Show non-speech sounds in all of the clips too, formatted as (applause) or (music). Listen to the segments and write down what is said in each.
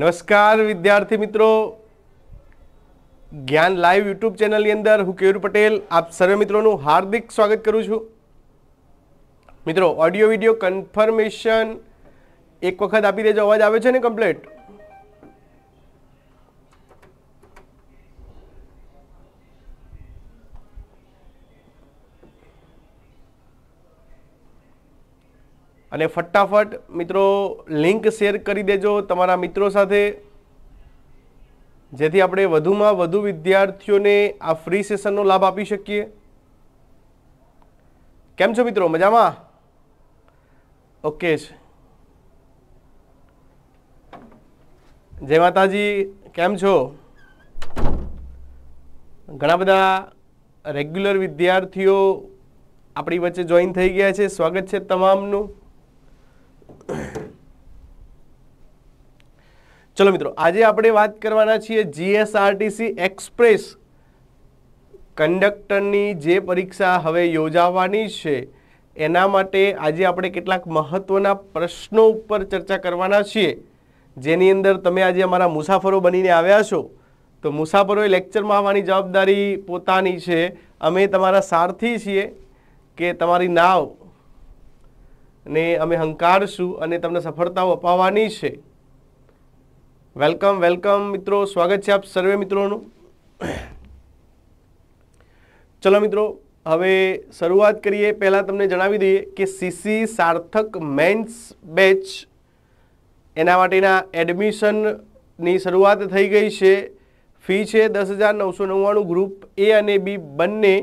નમસ્કાર વિદ્યાર્થી મિત્રો જ્ઞાન લાઈવ યુટ્યુબ ચેનલની અંદર હું કેયુર પટેલ આપ સર્વે મિત્રોનું હાર્દિક સ્વાગત કરું છું મિત્રો ઓડિયો વિડિયો કન્ફર્મેશન એક વખત આપી દેજો અવાજ આવે છે ને કમ્પ્લેટ અને ફટાફટ મિત્રો લિંક શેર કરી દેજો તમારા મિત્રો સાથે જેથી આપણે વધુમાં વધુ વિદ્યાર્થીઓને આ ફ્રી સેશનનો લાભ આપી શકીએ કેમ છો મિત્રો મજામાં ઓકે જય માતાજી કેમ છો ઘણા બધા રેગ્યુલર વિદ્યાર્થીઓ આપણી વચ્ચે જોઈન થઈ ગયા છે સ્વાગત છે તમામનું ચલો મિત્રો આજે આપણે વાત કરવાના છીએ જીએસઆરટીસી એક્સપ્રેસ કંડક્ટરની જે પરીક્ષા હવે યોજાવાની છે એના માટે આજે આપણે કેટલાક મહત્ત્વના પ્રશ્નો ઉપર ચર્ચા કરવાના છીએ જેની અંદર તમે આજે અમારા મુસાફરો બનીને આવ્યા છો તો મુસાફરોએ લેક્ચરમાં આવવાની જવાબદારી પોતાની છે અમે તમારા સારથી છીએ કે તમારી નાવ ને અમે હંકારશું અને તમને સફળતાઓ અપાવવાની છે વેલકમ વેલકમ મિત્રો સ્વાગત છે આપ સર્વે મિત્રોનું ચલો મિત્રો હવે શરૂઆત કરીએ પહેલાં તમને જણાવી દઈએ કે સીસી સાર્થક મેન્સ બેચ એના માટેના એડમિશનની શરૂઆત થઈ ગઈ છે ફી છે દસ હજાર નવસો નવ્વાણું ગ્રુપ એ અને બી બંને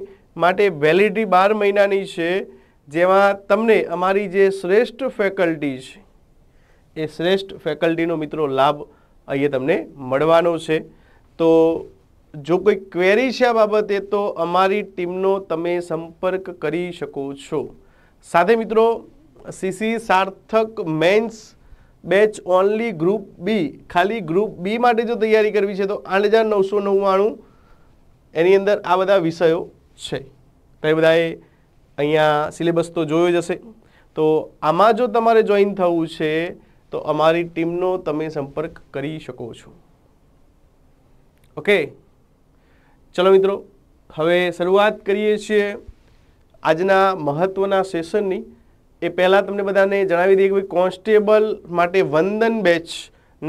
માટે વેલિડિટી બાર મહિનાની છે જેમાં તમને અમારી જે શ્રેષ્ઠ ફેકલ્ટી છે એ શ્રેષ્ઠ ફેકલ્ટીનો મિત્રો લાભ અહીંયા તમને મળવાનો છે તો જો કોઈ ક્વેરી છે આ બાબતે તો અમારી ટીમનો તમે સંપર્ક કરી શકો છો સાથે મિત્રો CC Sarthak mains batch only group B ખાલી ગ્રુપ બી માટે જો તૈયારી કરવી છે તો આઠ હજાર નવસો નવ્વાણું એની અંદર આ બધા વિષયો છે તો એ બધાએ અહીંયા સિલેબસ તો જોયો જ હશે તો આમાં જો તમારે જોઈન થવું છે તો અમારી ટીમનો તમે સંપર્ક કરી શકો છો ઓકે ચલો મિત્રો હવે શરૂઆત કરીએ છીએ આજના મહત્ત્વના સેશનની એ પહેલાં તમને બધાને જણાવી દઈએ કે કોન્સ્ટેબલ માટે વંદન બેચ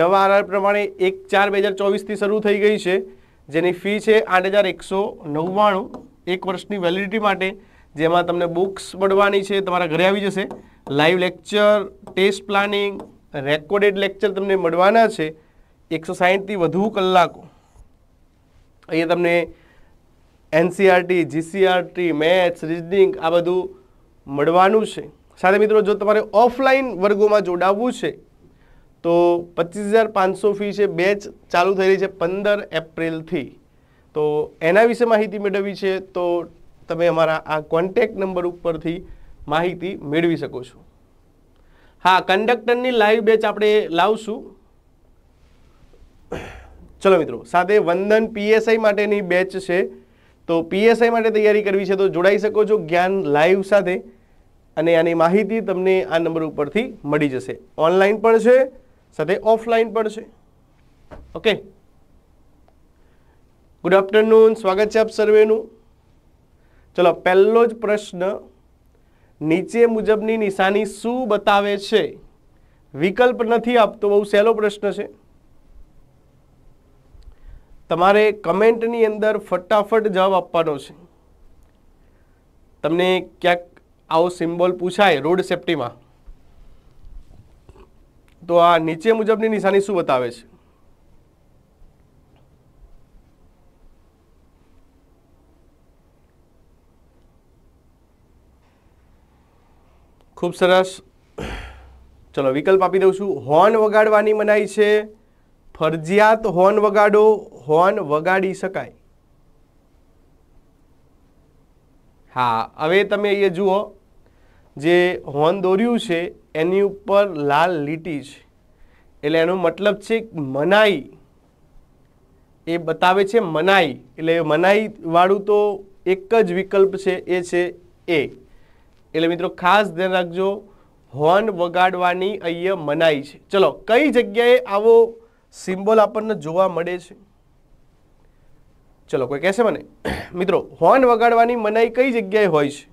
નવા આર પ્રમાણે એક ચાર બે હજાર ચોવીસથી શરૂ થઈ ગઈ છે જેની ફી છે આઠ હજાર એકસો નવ્વાણું એક વર્ષની વેલિડિટી માટે જેમાં તમને બુક્સ મળવાની છે તમારા ઘરે આવી જશે live lecture test planning recorded lecture તમને મળવાના છે એકસો સાહીઠથી વધુ કલાકો અહીંયા તમને એનસીઆરટી જીસીઆરટી મેથ્સ રીઝનિંગ આ બધું મળવાનું છે સાથે મિત્રો જો તમારે ઓફલાઈન વર્ગોમાં જોડાવવું છે તો પચીસ હજાર પાંચસો ફી છે બેચ ચાલુ થઈ રહી છે પંદર એપ્રિલથી તો એના વિશે માહિતી મેળવવી છે તો તમે અમારા આ કોન્ટેક્ટ નંબર ઉપરથી માહિતી મેળવી શકો છો હા કંડક્ટરની લાઈવ બેચ આપણે લાવશું ચલો મિત્રો સાથે વંદન પીએસઆઈ માટેની બેચ છે તો પીએસઆઈ માટે તૈયારી કરવી છે તો જોડાઈ શકો છો જ્ઞાન લાઈવ સાથે અને આની માહિતી તમને આ નંબર ઉપરથી મળી જશે ઓનલાઈન પણ છે સાથે ઓફલાઈન પણ છે ઓકે ગુડ આફ્ટરનૂન સ્વાગત છે આપ સર્વેનું ચલો પહેલો જ પ્રશ્ન નીચે મુજબની નિશાની શું બતાવે છે વિકલ્પ નથી આપતો બહુ સહેલો પ્રશ્ન છે તમારે કમેન્ટની અંદર ફટાફટ જવાબ આપવાનો છે તમને ક્યાંક આવો સિમ્બોલ પૂછાય રોડ સેફટીમાં તો આ નીચે મુજબની નિશાની શું બતાવે છે ખૂબ સરસ ચલો વિકલ્પ આપી દઉં છું હોર્ન વગાડવાની મનાઈ છે ફરજિયાત હોર્ન વગાડો હોર્ન વગાડી શકાય હા હવે તમે એ જુઓ જે હોર્ન દોર્યું છે એની ઉપર લાલ લીટી છે એટલે એનો મતલબ છે મનાઈ એ બતાવે છે મનાઈ એટલે મનાઈવાળું તો એક જ વિકલ્પ છે એ છે એ એટલે મિત્રો ખાસ ધ્યાન રાખજો હોર્ન વગાડવાની અહીંયા મનાઈ છે ચલો કઈ જગ્યાએ આવો સિમ્બોલ આપણને જોવા મળે છે ચલો કોઈ કહેશે મને (clears throat) મિત્રો હોર્ન વગાડવાની મનાઈ કઈ જગ્યાએ હોય છે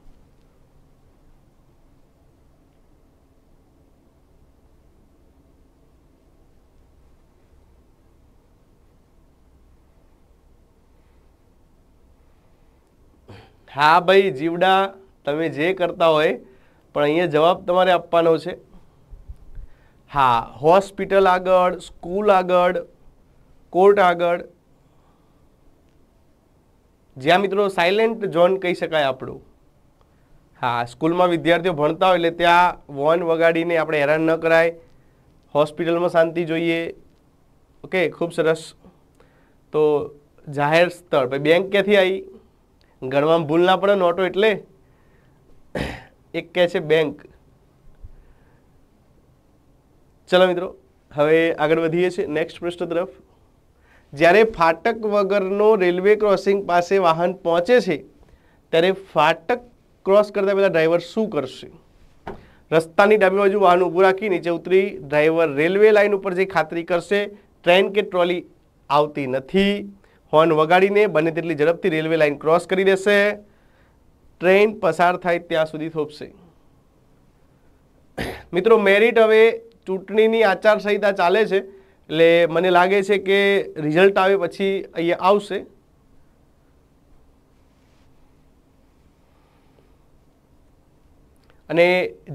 હા ભાઈ જીવડા તમે જે કરતા હોય પણ અહીંયા જવાબ તમારે આપવાનો છે હા હોસ્પિટલ આગળ સ્કૂલ આગળ કોર્ટ આગળ જ્યાં મિત્રો સાયલેન્ટ ઝોન કહી શકાય આપણું હા સ્કૂલમાં વિદ્યાર્થીઓ ભણતા હોય એટલે ત્યાં વોન વગાડીને આપણે હેરાન ન કરાય હોસ્પિટલમાં શાંતિ જોઈએ ઓકે ખૂબ સરસ તો જાહેર સ્થળ બેંક ક્યાંથી આવી ગણવામાં ભૂલ ના પડે નોટો એટલે એક કહે છે બેંક ચલો મિત્રો હવે આગળ વધીએ છીએ નેક્સ્ટ પૃષ્ઠ તરફ જ્યારે ફાટક વગરનો રેલવે ક્રોસિંગ પાસે વાહન પહોંચે છે ત્યારે ફાટક ક્રોસ કરતાં પહેલાં ડ્રાઈવર શું કરશે રસ્તાની ડાબી બાજુ વાહન ઊભું રાખી નીચે ઉતરી ડ્રાઈવર રેલવે લાઇન ઉપર જે ખાતરી કરશે ટ્રેન કે ટ્રોલી આવતી નથી હોર્ન વગાડીને બને તેટલી ઝડપથી રેલવે લાઇન ક્રોસ કરી દેશે ટ્રેન પસાર થાય ત્યાં સુધી થોપશે મિત્રો મેરિટ હવે ચૂંટણીની આચારસંહિતા ચાલે છે એટલે મને લાગે છે કે રિઝલ્ટ આવે પછી અહીંયા આવશે અને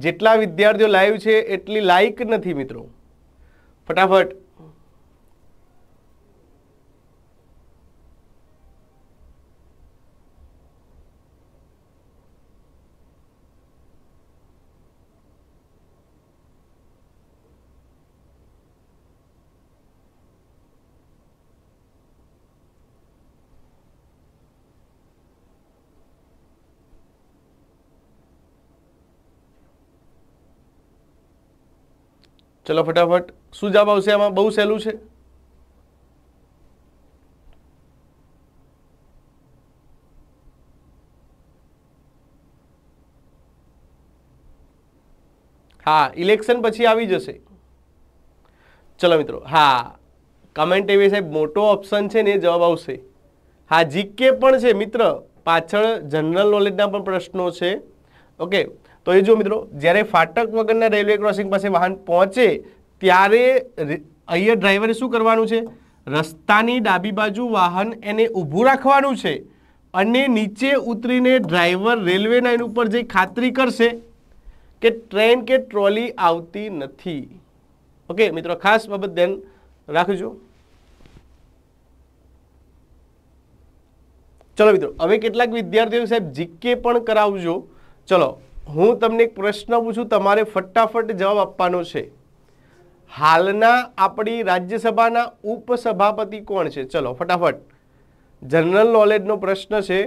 જેટલા વિદ્યાર્થીઓ લાઈવ છે એટલી લાઈક નથી મિત્રો ફટાફટ ચલો ફટાફટ શું જવાબ આવશે આમાં બહુ સહેલું છે હા ઇલેક્શન પછી આવી જશે ચલો મિત્રો હા કમેન્ટ એવી સાહેબ મોટો ઓપ્શન છે ને જવાબ આવશે હા જીકે પણ છે મિત્ર પાછળ જનરલ નોલેજના પણ પ્રશ્નો છે ઓકે તો એ જો મિત્રો જ્યારે ફાટક વગરના રેલવે ક્રોસિંગ પાસે વાહન પહોંચે ત્યારે અહીંયા ડ્રાઈવરે શું કરવાનું છે રસ્તાની ડાબી બાજુ વાહન એને ઊભું રાખવાનું છે અને નીચે ઉતરીને ડ્રાઈવર રેલવે લાઇન ઉપર જઈ ખાતરી કરશે કે ટ્રેન કે ટ્રોલી આવતી નથી ઓકે મિત્રો ખાસ બાબત ધ્યાન રાખજો ચલો મિત્રો હવે કેટલાક વિદ્યાર્થીઓ સાહેબ જીકે પણ કરાવજો ચલો હું તમને એક પ્રશ્ન પૂછું તમારે ફટાફટ જવાબ આપવાનો છે હાલના આપણી રાજ્યસભાના ઉપસભાપતિ કોણ છે ચલો ફટાફટ જનરલ નોલેજનો પ્રશ્ન છે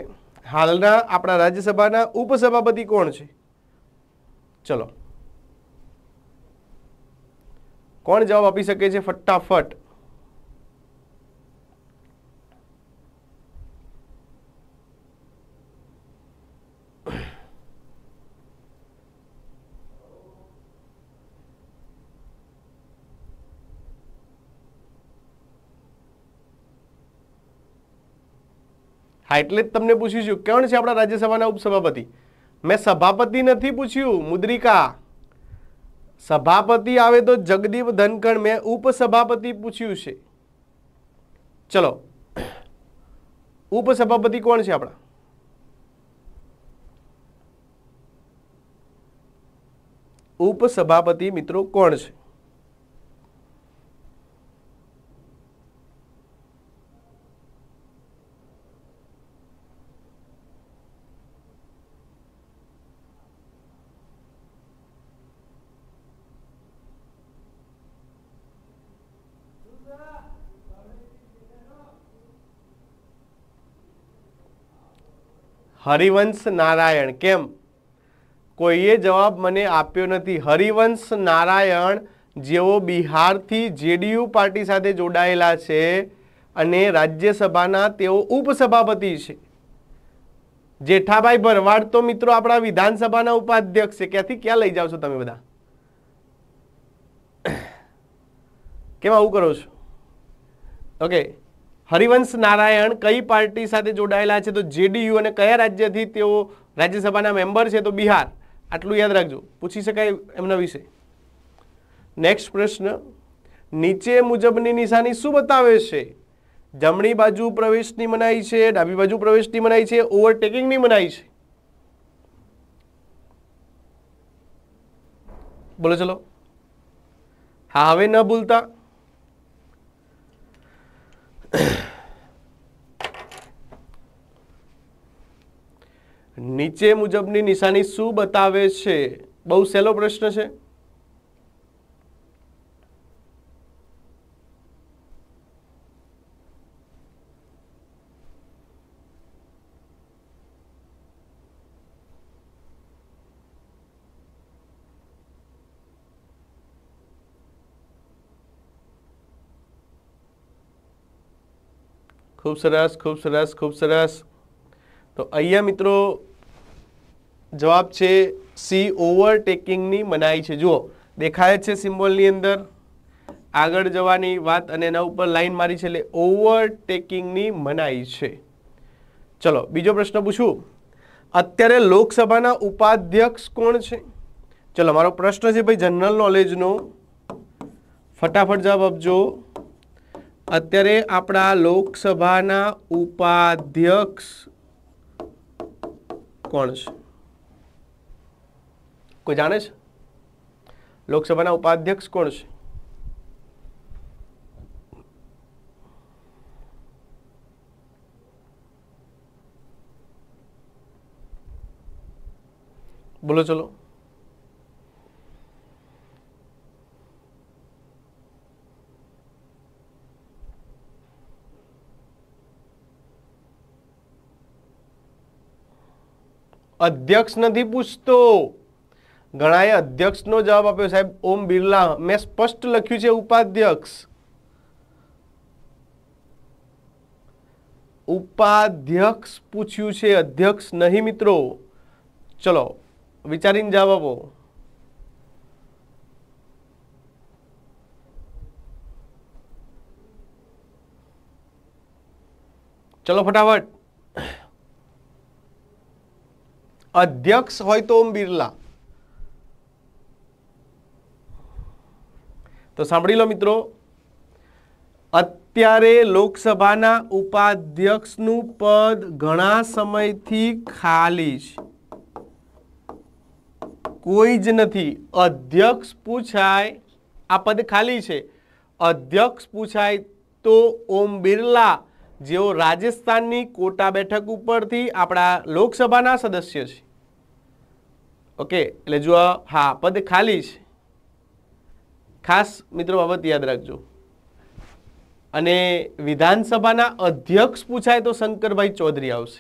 હાલના આપણા રાજ્યસભાના ઉપસભાપતિ કોણ છે ચલો કોણ જવાબ આપી શકે છે ફટાફટ હા એટલે જ તમને પૂછ્યું છું કોણ છે આપણા રાજ્યસભાના ઉપસભાપતિ મેં સભાપતિ નથી પૂછ્યું મુદ્રિકા સભાપતિ આવે તો જગદીપ ધનખડ મેં ઉપસભાપતિ પૂછ્યું છે ચલો ઉપસભાપતિ કોણ છે આપણા ઉપસભાપતિ મિત્રો કોણ છે હરિવંશ નારાયણ કેમ કોઈએ જવાબ મને આપ્યો નથી હરિવંશ નારાયણ જેઓ બિહારથી જેડીયુ પાર્ટી સાથે જોડાયેલા છે અને રાજ્યસભાના તેઓ ઉપસભાપતિ છે જેઠાભાઈ ભરવાડ તો મિત્રો આપણા વિધાનસભાના ઉપાધ્યક્ષ છે ક્યાંથી ક્યાં લઈ જાઓ છો તમે બધા કેમ આવું કરો છો ઓકે હરિવંશ નારાયણ કઈ પાર્ટી સાથે જોડાયેલા છે તો જેડીયુ અને કયા રાજ્યથી તેઓ રાજ્યસભાના મેમ્બર છે તો બિહાર આટલું યાદ રાખજો પૂછી શકાય એમના વિશે નેક્સ્ટ પ્રશ્ન નીચે મુજબની નિશાની શું બતાવે છે જમણી બાજુ પ્રવેશની મનાઈ છે ડાબી બાજુ પ્રવેશની મનાઈ છે ઓવરટેકિંગની મનાઈ છે બોલો ચલો હા હવે ન ભૂલતા નીચે મુજબની નિશાની શું બતાવે છે બહુ સહેલો પ્રશ્ન છે ખૂબ સરસ ખૂબ સરસ ખૂબ સરસ તો અહીંયા મિત્રો જવાબ છે સી ઓવરટેકિંગની મનાઈ છે જુઓ દેખાય છે સિમ્બોલની અંદર આગળ જવાની વાત અને એના ઉપર લાઈન મારી છે એટલે ઓવરટેકિંગની મનાઈ છે ચલો બીજો પ્રશ્ન પૂછું અત્યારે લોકસભાના ઉપાધ્યક્ષ કોણ છે ચલો મારો પ્રશ્ન છે ભાઈ જનરલ નોલેજનો ફટાફટ જવાબ આપજો અત્યારે આપણા લોકસભાના ઉપાધ્યક્ષ કોણ છે કોઈ જાણે છે લોકસભાના ઉપાધ્યક્ષ કોણ છે બોલો ચલો अध्यक्ष नहीं पूछते घनाए अध्यक्ष ना जवाब आप साहब ओम बिरला मैं स्पष्ट लख्यू उपाध्यक्ष उपाध्यक्ष पूछू अध्यक्ष नहीं मित्रों चलो विचारी जवाब आप चलो फटाफट અધ્યક્ષ હોય તો ઓમ બિરલા તો સાંભળી લો મિત્રો અત્યારે લોકસભાના ઉપાધ્યક્ષનું પદ ઘણા સમયથી ખાલી છે કોઈ જ નથી અધ્યક્ષ પૂછાય આ પદ ખાલી છે અધ્યક્ષ પૂછાય તો ઓમ બિરલા જેઓ રાજસ્થાનની કોટા બેઠક ઉપરથી આપણા લોકસભાના સદસ્ય છે ઓકે એટલે જો હા પદ ખાલી છે ખાસ મિત્રો બાબત યાદ રાખજો અને વિધાનસભાના અધ્યક્ષ પૂછાય તો શંકરભાઈ ચૌધરી આવશે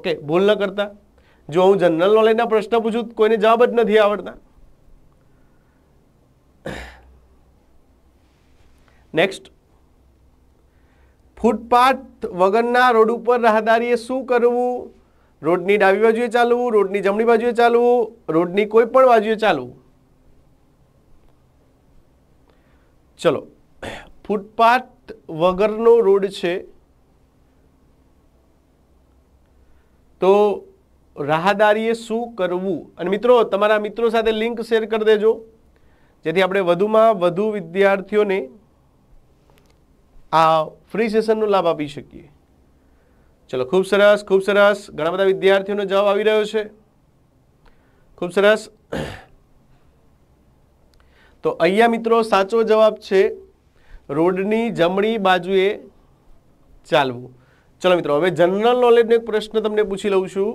ઓકે ભૂલ ન કરતા જો હું જનરલ નોલેજના પ્રશ્ન પૂછું કોઈને જવાબ જ નથી આવડતા નેક્સ્ટ ફૂટપાથ વગરના રોડ ઉપર રાહદારીએ શું કરવું રોડની ડાબી બાજુએ ચાલવું રોડની જમણી બાજુએ ચાલવું રોડની કોઈ પણ બાજુએ ચાલવું ચલો ફૂટપાથ વગરનો રોડ છે તો રાહદારીએ શું કરવું અને મિત્રો તમારા મિત્રો સાથે લિંક શેર કરી દેજો જેથી આપણે વધુમાં વધુ વિદ્યાર્થીઓને આ ફ્રી સેશનનો લાભ આપી શકીએ ચલો ખૂબ સરસ ખૂબ સરસ ઘણા બધા વિદ્યાર્થીઓનો જવાબ આવી રહ્યો છે ખૂબ સરસ તો અહીંયા મિત્રો સાચો જવાબ છે રોડની જમણી બાજુએ ચાલવું ચલો મિત્રો હવે જનરલ નોલેજનો એક પ્રશ્ન તમને પૂછી લઉં છું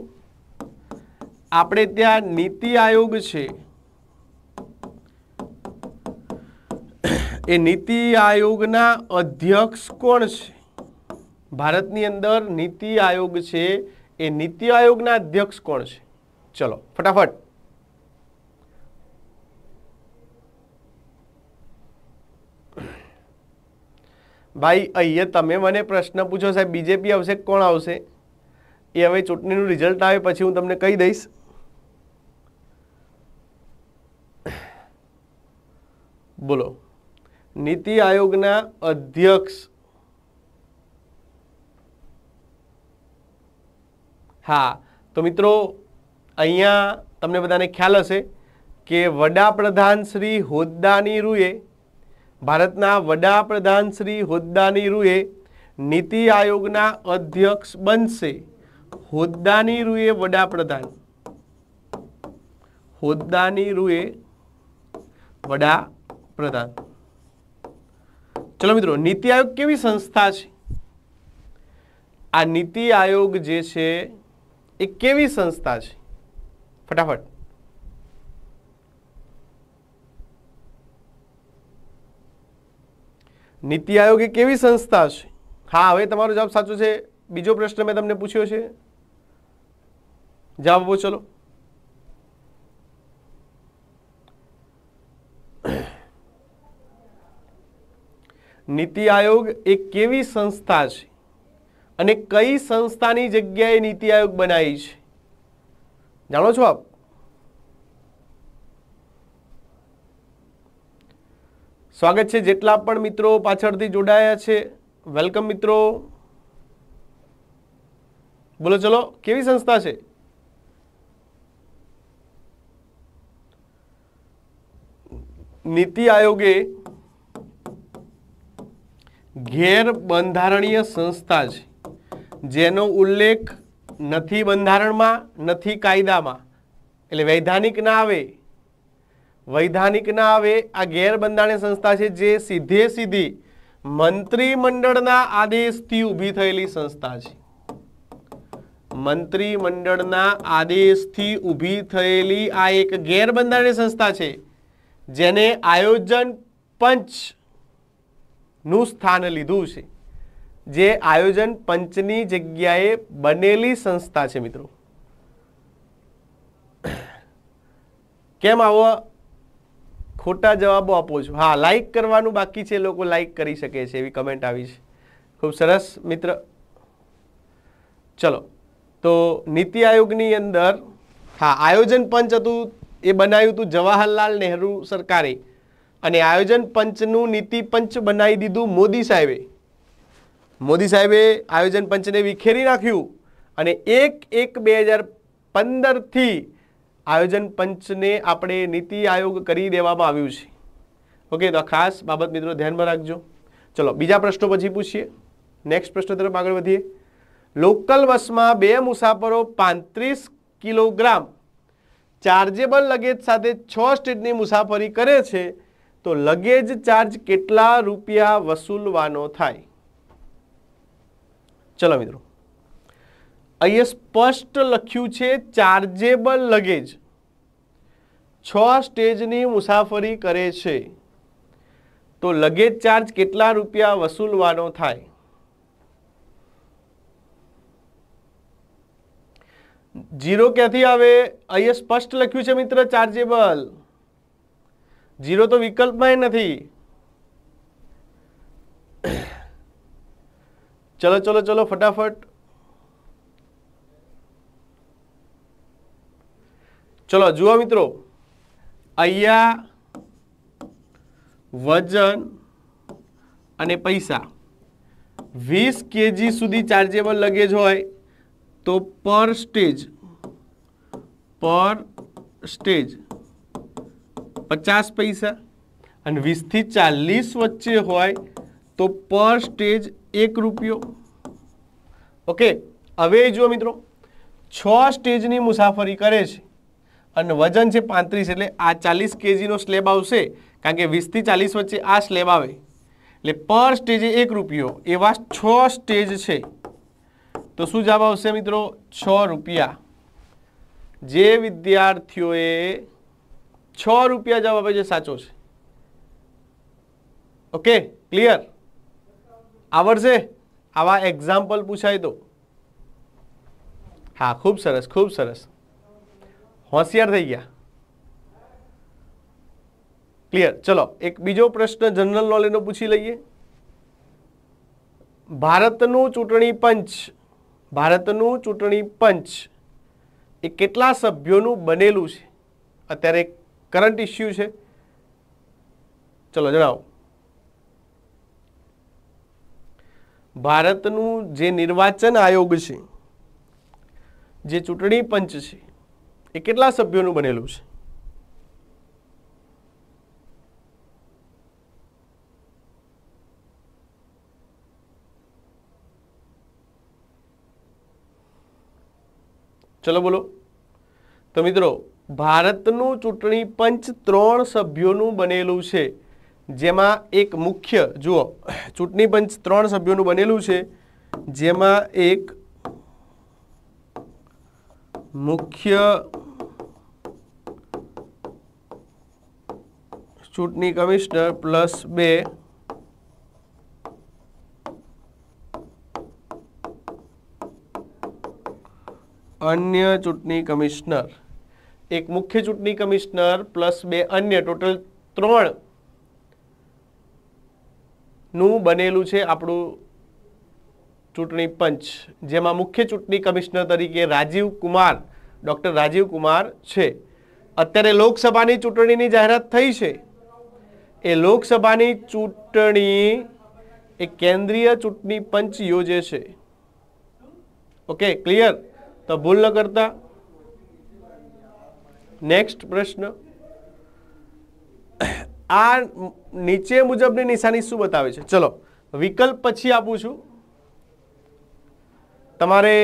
આપણે ત્યાં નીતિ આયોગ છે એ નીતિ આયોગના અધ્યક્ષ કોણ છે ભારતની અંદર નીતિ આયોગ છે એ નીતિ આયોગના અધ્યક્ષ કોણ છે ચલો ફટાફટ ભાઈ અહીંયા તમે મને પ્રશ્ન પૂછો સાહેબ બીજેપી આવશે કોણ આવશે એ હવે ચૂંટણીનું રિઝલ્ટ આવે પછી હું તમને કહી દઈશ બોલો નીતિ આયોગના અધ્યક્ષ હા તો મિત્રો અહીંયા તમને બધાને ખ્યાલ હશે કે વડાપ્રધાન શ્રી હોદ્દાની રૂએ ભારતના વડાપ્રધાન શ્રી હોદ્દાની રૂએ નીતિ આયોગના અધ્યક્ષ બનશે હોદ્દાની રૂએ વડાપ્રધાન હોદ્દાની રૂએ વડાપ્રધાન ચલો મિત્રો નીતિ આયોગ કેવી સંસ્થા છે આ નીતિ આયોગ જે છે એ કેવી સંસ્થા છે ફટાફટ નીતિ આયોગ એ કેવી સંસ્થા છે હા હવે તમારો જવાબ સાચો છે બીજો પ્રશ્ન મેં તમને પૂછ્યો છે જવાબ આપો ચલો નીતિ આયોગ એ કેવી સંસ્થા છે અને કઈ સંસ્થાની જગ્યાએ નીતિ આયોગ બનાવી છે જાણો છો આપ સ્વાગત છે જેટલા પણ મિત્રો પાછળથી જોડાયા છે વેલકમ મિત્રો બોલો ચલો કેવી સંસ્થા છે નીતિ આયોગે ગેરબંધારણીય સંસ્થા છે જેનો ઉલ્લેખ નથી બંધારણમાં નથી કાયદામાં એટલે વૈધાનિક ના આવે વૈધાનિક ના આવે આ ગેરબંધારણીય સંસ્થા છે જે સીધે સીધી મંત્રીમંડળના આદેશથી ઊભી થયેલી સંસ્થા છે મંત્રીમંડળના આદેશથી ઊભી થયેલી આ એક ગેરબંધારણીય સંસ્થા છે જેને આયોજન પંચનું સ્થાન લીધું છે જે આયોજન પંચની જગ્યાએ બનેલી સંસ્થા છે મિત્રો કેમ આવો ખોટા જવાબો આપો છો હા લાઈક કરવાનું બાકી છે લોકો લાઈક કરી શકે છે એવી કમેન્ટ આવી છે ખૂબ સરસ મિત્ર ચલો તો નીતિ આયોગની અંદર હા આયોજન પંચ હતું એ બનાવ્યું હતું જવાહરલાલ નહેરુ સરકારે અને આયોજન પંચનું નીતિ પંચ બનાવી દીધું મોદી સાહેબે મોદી સાહેબે આયોજન પંચને વિખેરી નાખ્યું અને એક એક બે હજાર પંદરથી આયોજન પંચને આપણે નીતિ આયોગ કરી દેવામાં આવ્યું છે ઓકે તો ખાસ બાબત મિત્રો ધ્યાનમાં રાખજો ચલો બીજા પ્રશ્નો પછી પૂછીએ નેક્સ્ટ પ્રશ્ન તરફ આગળ વધીએ લોકલ બસમાં બે મુસાફરો પાંત્રીસ કિલોગ્રામ ચાર્જેબલ લગેજ સાથે છ સ્ટેટની મુસાફરી કરે છે તો લગેજ ચાર્જ કેટલા રૂપિયા વસૂલવાનો થાય ચલો મિત્રો અહીંયા સ્પષ્ટ લખ્યું છે ચાર્જેબલ લગેજ છ સ્ટેજની મુસાફરી કરે છે તો લગેજ ચાર્જ કેટલા રૂપિયા વસૂલવાનો થાય જીરો ક્યાંથી આવે અહીંયા સ્પષ્ટ લખ્યું છે મિત્ર ચાર્જેબલ જીરો તો વિકલ્પમાં નથી ચલો ચલો ચલો ફટાફટ ચલો જુઓ મિત્રો અહીંયા વજન અને પૈસા વીસ કેજી સુધી ચાર્જેબલ લગેજ હોય તો પર સ્ટેજ પર સ્ટેજ પચાસ પૈસા અને વીસથી ચાલીસ વચ્ચે હોય તો પર સ્ટેજ એક રૂપિયો ઓકે હવે જુઓ મિત્રો છ સ્ટેજની મુસાફરી કરે છે અને વજન છે પાંત્રીસ એટલે આ ચાલીસ કેજીનો સ્લેબ આવશે કારણ કે વીસથી ચાલીસ વચ્ચે આ સ્લેબ આવે એટલે પર સ્ટેજે એક રૂપિયો એવા છ સ્ટેજ છે તો શું જવાબ આવશે મિત્રો છ રૂપિયા જે વિદ્યાર્થીઓએ છ રૂપિયા જવાબ આપે છે સાચો છે ઓકે ક્લિયર આવડશે આવા એક્ઝામ્પલ પૂછાય તો હા ખૂબ સરસ ખૂબ સરસ હોશિયાર થઈ ગયા ક્લિયર ચલો એક બીજો પ્રશ્ન જનરલ નોલેજનો પૂછી લઈએ ભારતનું ચૂંટણી પંચ ભારતનું ચૂંટણી પંચ એ કેટલા સભ્યોનું બનેલું છે અત્યારે કરંટ ઇસ્યુ છે ચલો જણાવો ભારતનું જે નિર્વાચન આયોગ છે જે ચૂંટણી પંચ છે એ કેટલા સભ્યોનું બનેલું છે ચલો બોલો તો મિત્રો ભારતનું ચૂંટણી પંચ ત્રણ સભ્યોનું બનેલું છે જેમાં એક મુખ્ય જુઓ ચૂંટણી પંચ ત્રણ સભ્યોનું બનેલું છે જેમાં એક મુખ્ય ચૂંટણી કમિશનર પ્લસ બે અન્ય ચૂંટણી કમિશનર એક મુખ્ય ચૂંટણી કમિશનર પ્લસ બે અન્ય ટોટલ ત્રણ નું બનેલું છે આપણું ચૂંટણી પંચ જેમાં મુખ્ય ચૂંટણી કમિશનર તરીકે રાજીવ કુમાર ડૉક્ટર રાજીવ કુમાર છે અત્યારે લોકસભાની ચૂંટણીની જાહેરાત થઈ છે એ લોકસભાની ચૂંટણી એ કેન્દ્રીય ચૂંટણી પંચ યોજે છે ઓકે ક્લિયર તો ભૂલ ન કરતા નેક્સ્ટ પ્રશ્ન આ નીચે મુજબની નિશાની શું બતાવે છે ચલો વિકલ્પ પછી આપું છું તમારે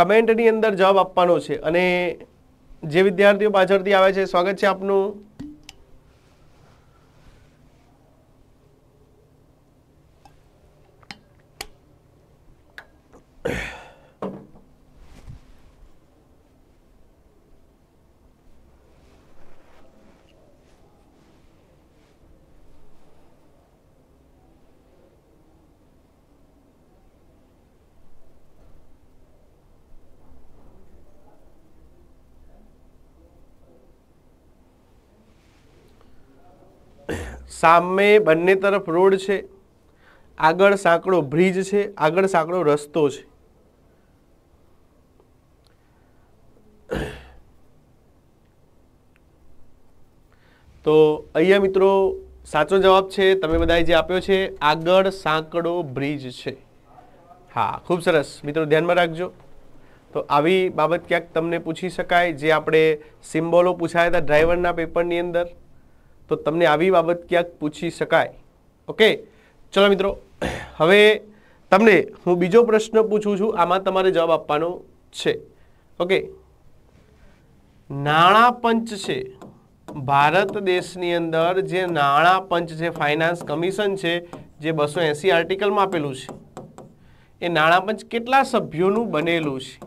કમેન્ટની અંદર જવાબ આપવાનો છે અને જે વિદ્યાર્થીઓ પાછળથી આવે છે સ્વાગત છે આપનું સામે બંને તરફ રોડ છે આગળ સાંકડો બ્રિજ છે આગળ સાંકડો રસ્તો છે તો અહીંયા મિત્રો સાચો જવાબ છે તમે બધાએ જે આપ્યો છે આગળ સાંકડો બ્રિજ છે હા ખૂબ સરસ મિત્રો ધ્યાનમાં રાખજો તો આવી બાબત ક્યાંક તમને પૂછી શકાય જે આપણે સિમ્બોલો પૂછાયા હતા ડ્રાઈવરના પેપરની અંદર તો તમને આવી બાબત ક્યાંક પૂછી શકાય ઓકે ચલો મિત્રો હવે તમને હું બીજો પ્રશ્ન પૂછું છું આમાં તમારે જવાબ આપવાનો છે ઓકે નાણાં પંચ છે ભારત દેશની અંદર જે નાણાં પંચ છે ફાઇનાન્સ કમિશન છે જે બસો એંસી આર્ટિકલમાં આપેલું છે એ નાણાં પંચ કેટલા સભ્યોનું બનેલું છે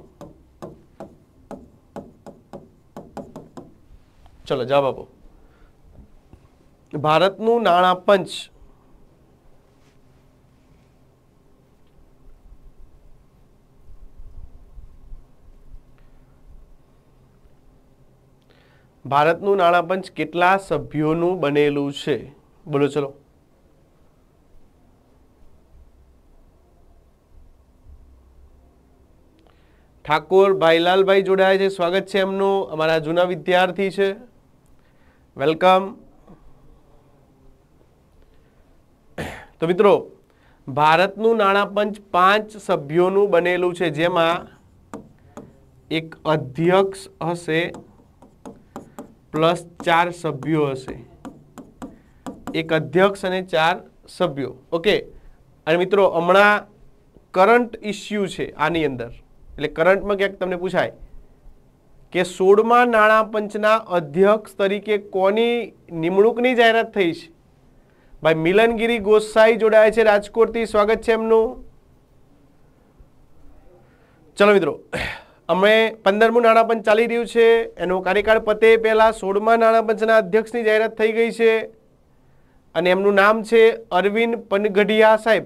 ચલો જવાબ આપો ભારતનું નાણાં પંચ ભારતનું નાણાં પંચ કેટલા સભ્યોનું બનેલું છે બોલો ચલો ઠાકોર ભાઈલાલભાઈ જોડાયા છે સ્વાગત છે એમનું અમારા જૂના વિદ્યાર્થી છે વેલકમ તો મિત્રો ભારતનું નાણાં પંચ પાંચ સભ્યોનું બનેલું છે જેમાં એક અધ્યક્ષ હશે પ્લસ ચાર સભ્યો હશે એક અધ્યક્ષ અને ચાર સભ્યો ઓકે અને મિત્રો હમણાં કરંટ ઇસ્યુ છે આની અંદર એટલે કરંટમાં ક્યાંક તમને પૂછાય કે સોળમાં નાણાં પંચના અધ્યક્ષ તરીકે કોની નિમણૂકની જાહેરાત થઈ છે ભાઈ મિલનગીરી ગોસાઈ જોડાયા છે રાજકોટથી સ્વાગત છે એમનું ચલો મિત્રો અમે પંદરમું નાણાં ચાલી રહ્યું છે એનો કાર્યકાળ પતે પહેલાં સોળમા નાણાપંચના અધ્યક્ષની જાહેરાત થઈ ગઈ છે અને એમનું નામ છે અરવિંદ પનગઢિયા સાહેબ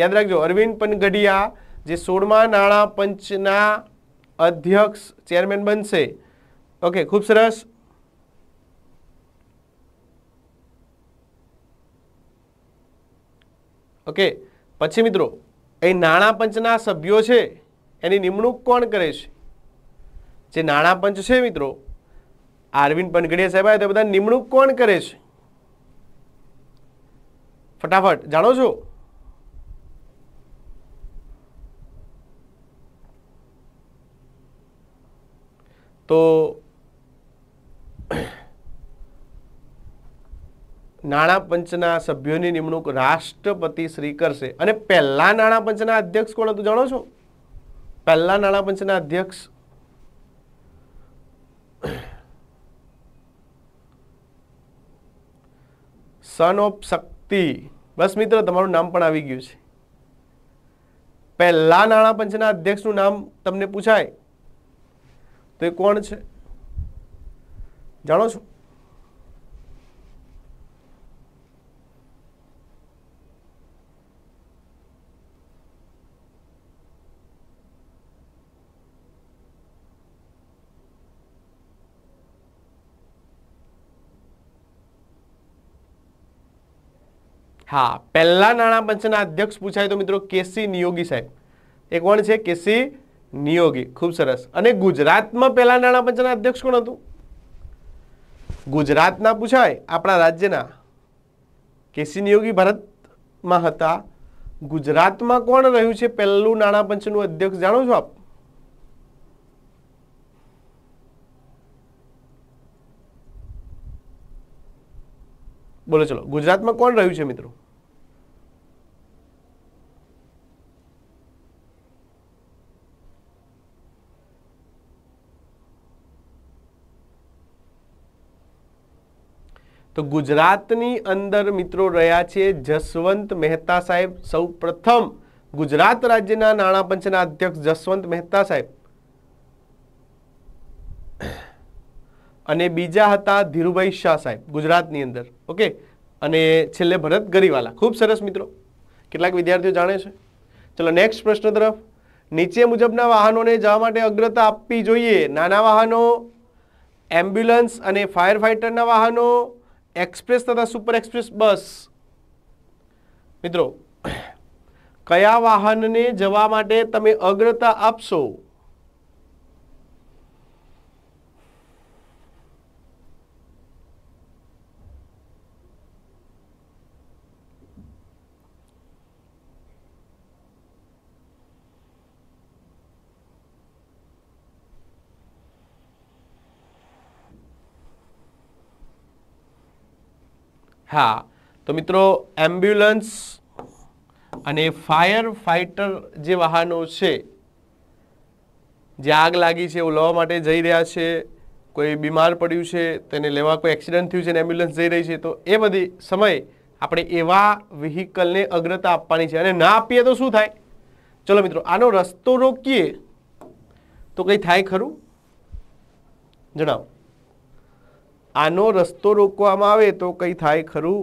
યાદ રાખજો અરવિંદ પનગઢિયા જે સોળમા નાણાં અધ્યક્ષ ચેરમેન બનશે ઓકે ખૂબ સરસ ઓકે પછી મિત્રો એ નાણાં પંચના સભ્યો છે એની નિમણૂક કોણ કરે છે જે નાણાં પંચ છે મિત્રો આરવિંદ પનગડિયા સાહેબ તો બધા નિમણૂક કોણ કરે છે ફટાફટ જાણો છો તો નાણાં પંચના સભ્યોની નિમણૂક રાષ્ટ્રપતિ શ્રી કરશે અને પહેલા નાણાં પંચના અધ્યક્ષ કોણ હતું જાણો છો પહેલા નાણાં પંચના અધ્યક્ષ સન ઓફ શક્તિ બસ મિત્રો તમારું નામ પણ આવી ગયું છે પહેલા નાણાં પંચના અધ્યક્ષનું નામ તમને પૂછાય તો એ કોણ છે જાણો છો હા પહેલા નાણાં પંચના અધ્યક્ષ પૂછાય તો મિત્રો કેસી નિયોગી સાહેબ એ કોણ છે કેસી નિયોગી ખૂબ સરસ અને ગુજરાતમાં પહેલા નાણાં પંચના અધ્યક્ષ કોણ હતું ગુજરાતના પૂછાય આપણા રાજ્યના કેસી નિયોગી ભારતમાં હતા ગુજરાતમાં કોણ રહ્યું છે પહેલું નાણાં પંચનું અધ્યક્ષ જાણો છો આપ બોલો ચલો ગુજરાતમાં કોણ રહ્યું છે મિત્રો તો ગુજરાતની અંદર મિત્રો રહ્યા છે જસવંત મહેતા સાહેબ સૌ પ્રથમ ગુજરાત રાજ્યના નાણાં પંચના અધ્યક્ષ જસવંત મહેતા સાહેબ અને બીજા હતા ધીરુભાઈ શાહ સાહેબ ગુજરાતની અંદર ઓકે અને છેલ્લે ભરત ગરીવાલા ખૂબ સરસ મિત્રો કેટલાક વિદ્યાર્થીઓ જાણે છે ચલો નેક્સ્ટ પ્રશ્ન તરફ નીચે મુજબના વાહનોને જવા માટે અગ્રતા આપવી જોઈએ નાના વાહનો એમ્બ્યુલન્સ અને ફાયર ફાઇટરના વાહનો એક્સપ્રેસ તથા સુપર એક્સપ્રેસ બસ મિત્રો કયા વાહનને જવા માટે તમે અગ્રતા આપશો હા તો મિત્રો એમ્બ્યુલન્સ અને ફાયર ફાઇટર જે વાહનો છે જે આગ લાગી છે એવું લેવા માટે જઈ રહ્યા છે કોઈ બીમાર પડ્યું છે તેને લેવા કોઈ એક્સિડન્ટ થયું છે અને એમ્બ્યુલન્સ જઈ રહી છે તો એ બધી સમય આપણે એવા વ્હીકલને અગ્રતા આપવાની છે અને ના આપીએ તો શું થાય ચલો મિત્રો આનો રસ્તો રોકીએ તો કંઈ થાય ખરું જણાવો આનો રસ્તો રોકવામાં આવે તો કંઈ થાય ખરું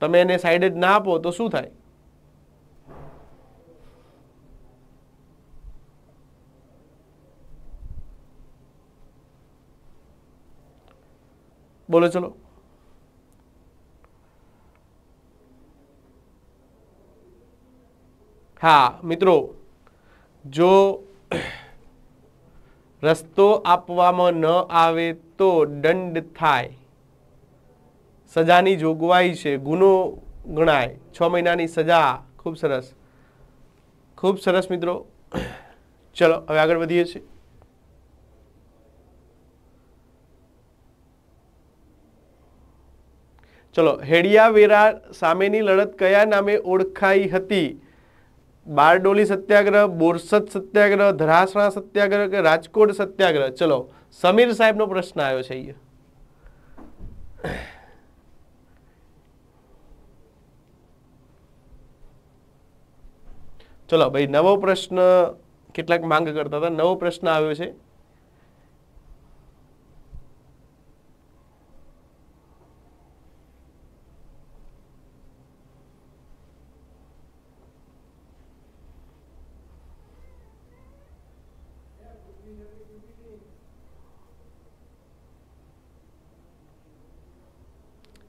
તમે એને સાઈડ જ ના આપો તો શું થાય બોલો ચલો હા મિત્રો જો રસ્તો આપવામાં ન આવે તો દંડ થાય સજાની જોગવાઈ છે ગુનો ગણાય છ મહિનાની સજા ખૂબ સરસ ખૂબ સરસ મિત્રો ચલો હવે આગળ વધીએ છીએ ચલો હેડિયાવેરા સામેની લડત કયા નામે ઓળખાઈ હતી બારડોલી સત્યાગ્રહ બોરસદ સત્યાગ્રહ ધરાસણા સત્યાગ્રહ કે રાજકોટ સત્યાગ્રહ ચલો સમીર સાહેબનો પ્રશ્ન આવ્યો છે અહીંયા ચલો ભાઈ નવો પ્રશ્ન કેટલાક માંગ કરતા હતા નવો પ્રશ્ન આવ્યો છે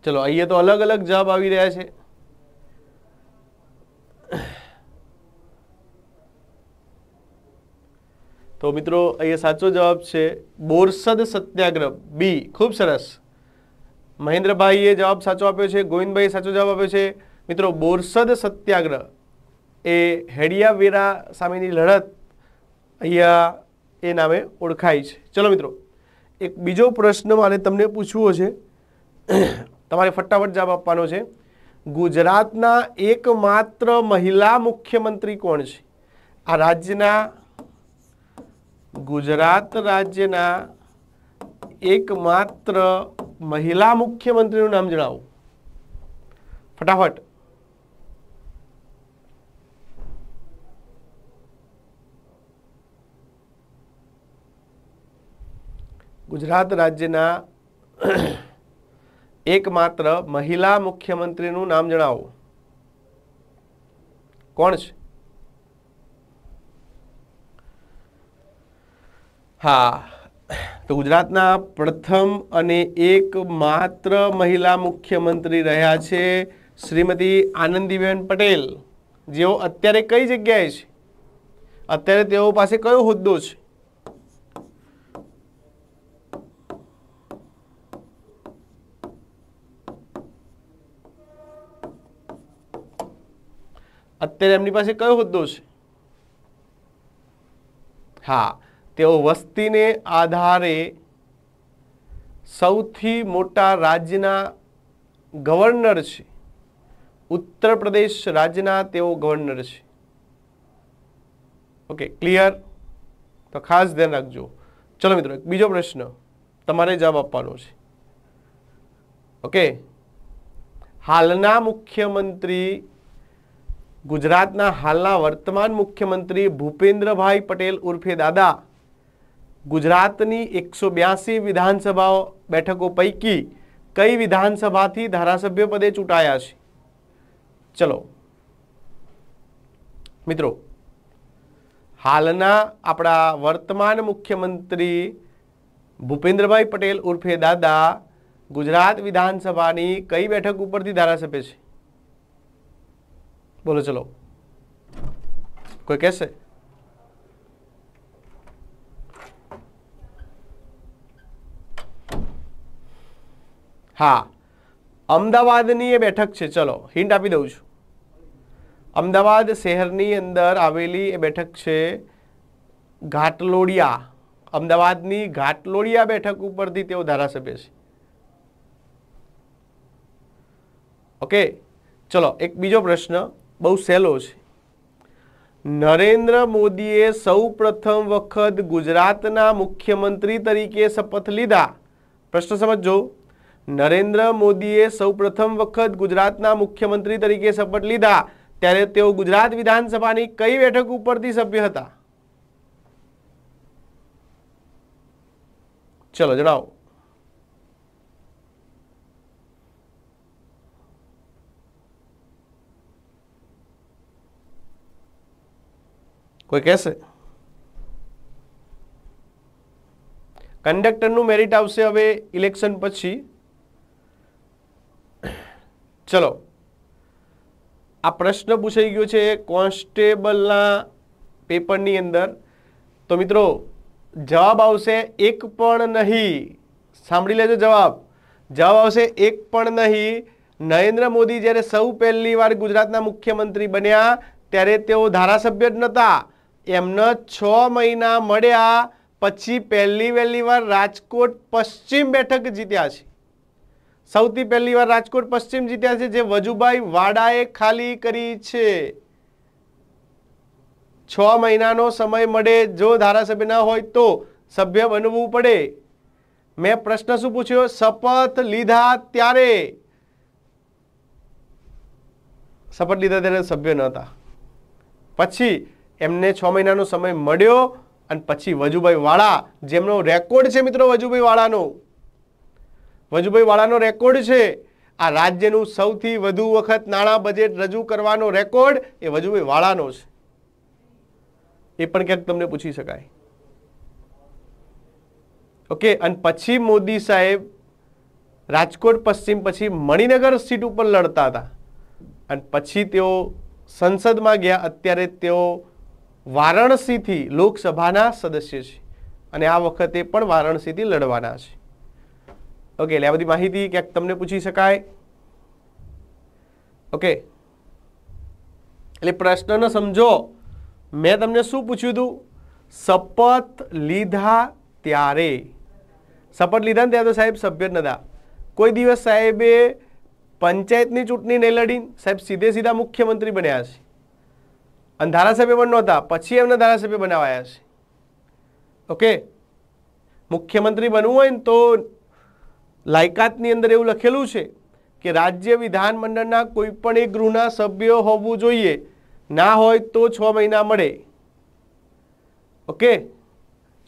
ચલો અહીંયા તો અલગ અલગ જવાબ આવી રહ્યા છે તો મિત્રો અહીંયા સાચો જવાબ છે બોરસદ સત્યાગ્રહ બી ખૂબ સરસ મહેન્દ્રભાઈએ જવાબ સાચો આપ્યો છે ગોવિંદભાઈએ સાચો જવાબ આપ્યો છે મિત્રો બોરસદ સત્યાગ્રહ એ હેડિયાવેરા સામેની લડત અહીંયા એ નામે ઓળખાય છે ચલો મિત્રો એક બીજો પ્રશ્ન મારે તમને પૂછવો છે તમારે ફટાફટ જવાબ આપવાનો છે ગુજરાતના એકમાત્ર મહિલા મુખ્યમંત્રી કોણ છે આ રાજ્યના ગુજરાત રાજ્યના એકમાત્ર મહિલા મુખ્યમંત્રીનું નામ જણાવો ફટાફટ ગુજરાત રાજ્યના એકમાત્ર મહિલા મુખ્યમંત્રીનું નામ જણાવો કોણ છે હા તો ગુજરાતના પ્રથમ અને એકમાત્ર મહિલા મુખ્યમંત્રી રહ્યા છે શ્રીમતી આનંદીબેન પટેલ જેઓ અત્યારે કઈ જગ્યાએ છે અત્યારે તેઓ પાસે કયો હોદ્દો છે અત્યારે એમની પાસે કયો હોદ્દો છે હા તેઓ વસ્તીને આધારે સૌથી મોટા રાજ્યના ગવર્નર છે ઉત્તર પ્રદેશ રાજ્યના તેઓ ગવર્નર છે ઓકે ક્લિયર તો ખાસ ધ્યાન રાખજો ચલો મિત્રો બીજો પ્રશ્ન તમારે જવાબ આપવાનો છે ઓકે હાલના મુખ્યમંત્રી ગુજરાતના હાલના વર્તમાન મુખ્યમંત્રી ભૂપેન્દ્રભાઈ પટેલ ઉર્ફે દાદા ગુજરાતની એકસો બ્યાસી વિધાનસભાઓ બેઠકો પૈકી કઈ વિધાનસભાથી ધારાસભ્ય પદે ચૂંટાયા છે ચલો મિત્રો હાલના આપણા વર્તમાન મુખ્યમંત્રી ભૂપેન્દ્રભાઈ પટેલ ઉર્ફે દાદા ગુજરાત વિધાનસભાની કઈ બેઠક ઉપરથી ધારાસભ્ય છે બોલે ચલો કોઈ કહેશે હા અમદાવાદની એ બેઠક છે ચલો ヒント આપી દઉં છું અમદાવાદ શહેરની અંદર આવેલી એ બેઠક છે ઘાટલોડિયા અમદાવાદની ઘાટલોડિયા બેઠક ઉપરથી તેવ ધારા સભે છે ઓકે ચલો એક બીજો પ્રશ્ન બહુ સહેલો છે નરેન્દ્ર મોદીએ સૌ પ્રથમ વખત ગુજરાતના મુખ્યમંત્રી તરીકે શપથ લીધા પ્રશ્ન સમજો નરેન્દ્ર મોદીએ સૌ પ્રથમ વખત ગુજરાતના મુખ્યમંત્રી તરીકે શપથ લીધા ત્યારે તેઓ ગુજરાત વિધાનસભાની કઈ બેઠક ઉપરથી સભ્ય હતા ચલો જણાવો કોઈ કહેશે કંડક્ટરનું મેરિટ આવશે હવે ઇલેક્શન પછી ચલો આ પ્રશ્ન પૂછાઈ ગયો છે કોન્સ્ટેબલના પેપરની અંદર તો મિત્રો જવાબ આવશે એક પણ નહીં સાંભળી લેજો જવાબ જવાબ આવશે એક પણ નહીં નરેન્દ્ર મોદી જ્યારે સૌ પહેલી વાર ગુજરાતના મુખ્યમંત્રી બન્યા ત્યારે તેઓ ધારાસભ્ય જ નહોતા એમને છ મહિના મળ્યા પછી પહેલી વહેલી વાર રાજકોટ પશ્ચિમ બેઠક જીત્યા છે સૌથી પહેલી વાર રાજકોટ પશ્ચિમ જીત્યા છે જે વજુભાઈ વાડાએ ખાલી કરી છે છ મહિનાનો સમય મળે જો ધારાસભ્ય ના હોય તો સભ્ય બનવું પડે મેં પ્રશ્ન શું પૂછ્યો શપથ લીધા ત્યારે શપથ લીધા ત્યારે સભ્ય નહોતા પછી એમને છ મહિનાનો સમય મળ્યો અને પછી વજુભાઈ વાળા જેમનો રેકોર્ડ છે મિત્રો વજુભાઈ વાળાનો વજુભાઈ વાળાનો રેકોર્ડ છે આ રાજ્યનું સૌથી વધુ વખત નાણાં બજેટ રજૂ કરવાનો રેકોર્ડ એ વજુભાઈ વાળાનો છે એ પણ ક્યાંક તમને પૂછી શકાય ઓકે અને પછી મોદી સાહેબ રાજકોટ પશ્ચિમ પછી મણિનગર સીટ ઉપર લડતા હતા અને પછી તેઓ સંસદમાં ગયા અત્યારે તેઓ વારાણસીથી લોકસભાના સદસ્ય છે અને આ વખતે પણ વારાણસીથી લડવાના છે ઓકે એટલે આ બધી માહિતી ક્યાંક તમને પૂછી શકાય ઓકે એટલે પ્રશ્નને સમજો મેં તમને શું પૂછ્યું હતું શપથ લીધા ત્યારે શપથ લીધા ને ત્યારે તો સાહેબ સભ્ય નતા કોઈ દિવસ સાહેબે પંચાયતની ચૂંટણી નહીં લડીને સાહેબ સીધે સીધા મુખ્યમંત્રી બન્યા છે અને ધારાસભ્ય પણ નહોતા પછી એમને ધારાસભ્ય બનાવાયા છે ઓકે મુખ્યમંત્રી બનવું હોય ને તો લાયકાતની અંદર એવું લખેલું છે કે રાજ્ય વિધાનમંડળના કોઈ પણ એક ગૃહના સભ્ય હોવું જોઈએ ના હોય તો છ મહિના મળે ઓકે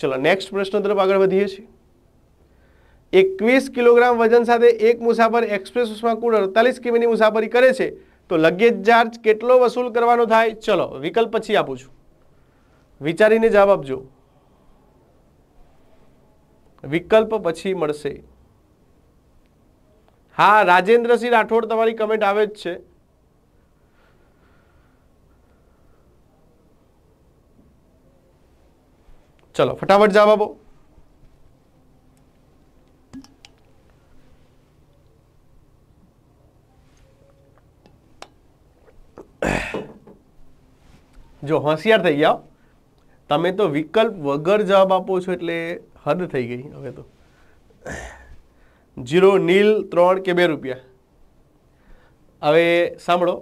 ચલો નેક્સ્ટ પ્રશ્ન તરફ આગળ વધીએ છીએ એકવીસ કિલોગ્રામ વજન સાથે એક મુસાફર એક્સપ્રેસમાં બસમાં કુલ અડતાલીસ કિમીની મુસાફરી કરે છે તો લગેજ ચાર્જ કેટલો વસૂલ કરવાનો થાય ચલો વિકલ્પ પછી આપું છું વિચારીને જવાબ આપજો વિકલ્પ પછી મળશે હા રાજેન્દ્રસિંહ રાઠોડ તમારી કમેન્ટ આવે જ છે ચલો ફટાફટ જવાબ આપો જો હોશિયાર થઈ ગયા તમે તો વિકલ્પ વગર જવાબ આપો છો એટલે હદ થઈ ગઈ હવે તો જીરો નીલ ત્રણ કે બે રૂપિયા હવે સાંભળો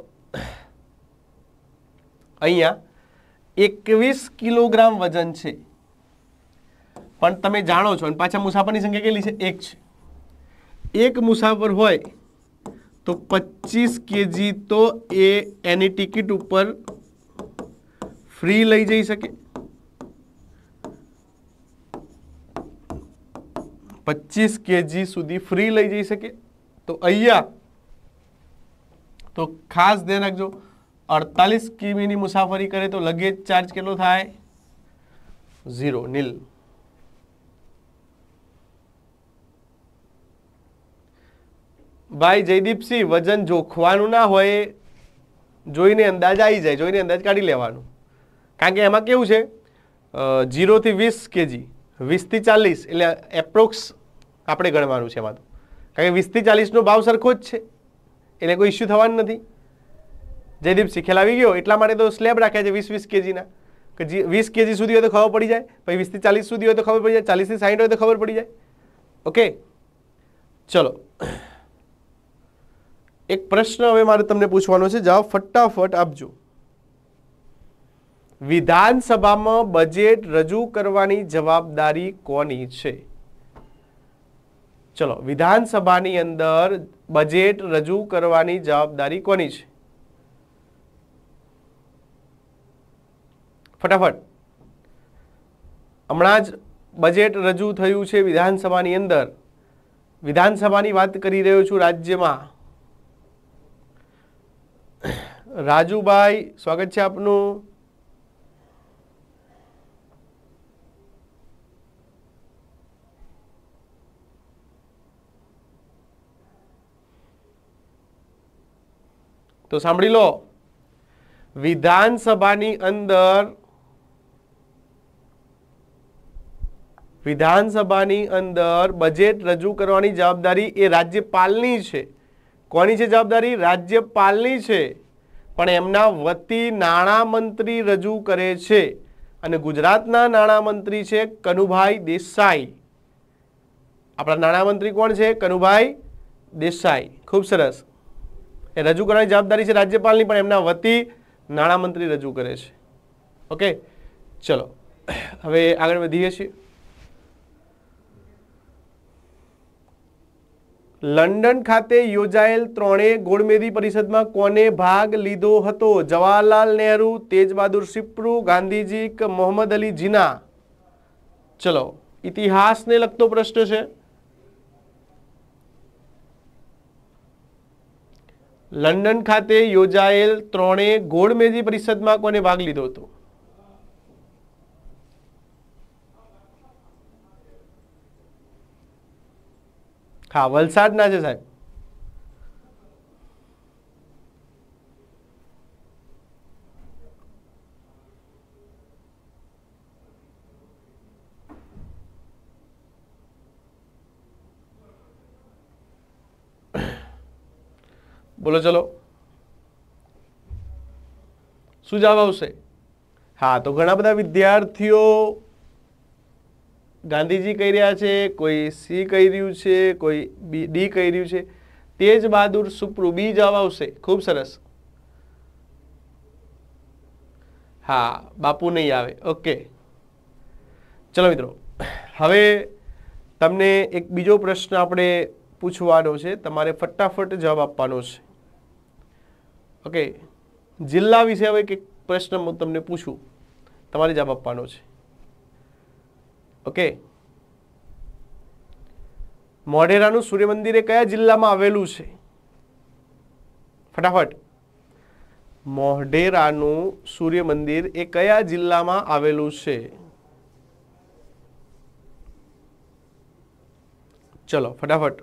અહીંયા એકવીસ કિલોગ્રામ વજન છે પણ તમે જાણો છો અને પાછા મુસાફરની સંખ્યા કેટલી છે એક છે એક મુસાફર હોય तो 25 के जी तो ए एनी टिकट ऊपर फ्री लई जाइ सके 25 के जी सुधी फ्री लई जा सके तो अइया तो खास ध्यान रखो 48 किमी की मुसाफरी करे तो लगेज चार्ज के जीरो नील ભાઈ જયદીપસિંહ વજન જોખવાનું ના હોય જોઈને અંદાજ આવી જાય જોઈને અંદાજ કાઢી લેવાનું કારણ કે એમાં કેવું છે જીરોથી વીસ કેજી વીસથી ચાલીસ એટલે એપ્રોક્સ આપણે ગણવાનું છે એમાં તો કારણ કે વીસથી ચાલીસનો ભાવ સરખો જ છે એટલે કોઈ ઇસ્યુ થવાનું નથી જયદીપસિંહ ખેલાવી ગયો એટલા માટે તો સ્લેબ રાખ્યા છે વીસ વીસ કેજીના કે જી વીસ કેજી સુધી હોય તો ખબર પડી જાય પછી વીસથી ચાલીસ સુધી હોય તો ખબર પડી જાય ચાલીસથી સાઠ હોય તો ખબર પડી જાય ઓકે ચલો એક પ્રશ્ન હવે મારે તમને પૂછવાનો છે જવાબ ફટાફટ આપજો વિધાનસભામાં બજેટ રજૂ કરવાની જવાબદારી કોની છે ચલો વિધાનસભાની અંદર બજેટ રજૂ કરવાની જવાબદારી કોની છે ફટાફટ હમણાં જ બજેટ રજૂ થયું છે વિધાનસભાની અંદર વિધાનસભાની વાત કરી રહ્યો છું રાજ્યમાં રાજુભાઈ સ્વાગત છે આપનું તો સાંભળી લો વિધાનસભાની અંદર વિધાનસભાની અંદર બજેટ રજૂ કરવાની જવાબદારી એ રાજ્યપાલની છે કોની છે જવાબદારી રાજ્યપાલની છે પણ એમના વતી નાણામંત્રી રજૂ કરે છે અને ગુજરાતના નાણામંત્રી છે કનુભાઈ દેસાઈ આપણા નાણામંત્રી કોણ છે કનુભાઈ દેસાઈ ખૂબ સરસ એ રજૂ કરવાની જવાબદારી છે રાજ્યપાલની પણ એમના વતી નાણામંત્રી રજૂ કરે છે ઓકે ચલો હવે આગળ વધીએ છીએ લંડન ખાતે યોજાયેલ ત્રણે ગોળમેદી પરિષદમાં કોને ભાગ લીધો હતો જવાહરલાલ નહેરુ તેજબહાદુર સિપ્રુ ગાંધીજી કે મોહમ્મદ અલી જીના ચલો ઇતિહાસને લગતો પ્રશ્ન છે લંડન ખાતે યોજાયેલ ત્રણે ગોળમેદી પરિષદમાં કોને ભાગ લીધો હતો હા વલસાડના છે સાહેબ બોલો ચલો શું જવાબ આવશે હા તો ઘણા બધા વિદ્યાર્થીઓ ગાંધીજી કહી રહ્યા છે કોઈ સી કહી રહ્યું છે કોઈ બી ડી કહી રહ્યું છે તેજ બહાદુર સુપ્રુ બી જવાબ આવશે ખૂબ સરસ હા બાપુ નહીં આવે ઓકે ચલો મિત્રો હવે તમને એક બીજો પ્રશ્ન આપણે પૂછવાનો છે તમારે ફટાફટ જવાબ આપવાનો છે ઓકે જિલ્લા વિશે હવે એક પ્રશ્ન હું તમને પૂછું તમારે જવાબ આપવાનો છે ઓકે મોઢેરાનું સૂર્ય મંદિર એ કયા જિલ્લામાં આવેલું છે ફટાફટ મોઢેરાનું સૂર્ય મંદિર એ કયા જિલ્લામાં આવેલું છે ચલો ફટાફટ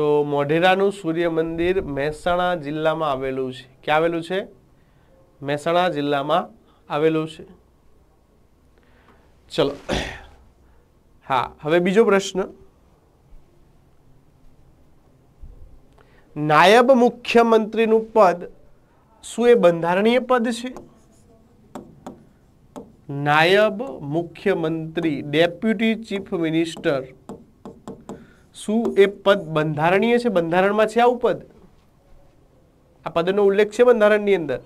તો મોઢેરાનું સૂર્ય મંદિર મહેસાણા જિલ્લામાં આવેલું છે ક્યાં આવેલું છે મહેસાણા જિલ્લામાં આવેલું છે ચલો હા હવે બીજો પ્રશ્ન નાયબ મુખ્યમંત્રીનું પદ શું એ બંધારણીય પદ છે નાયબ મુખ્યમંત્રી ડેપ્યુટી ચીફ મિનિસ્ટર શું એ પદ બંધારણીય છે બંધારણમાં છે આવું પદ આ પદનો ઉલ્લેખ છે બંધારણની અંદર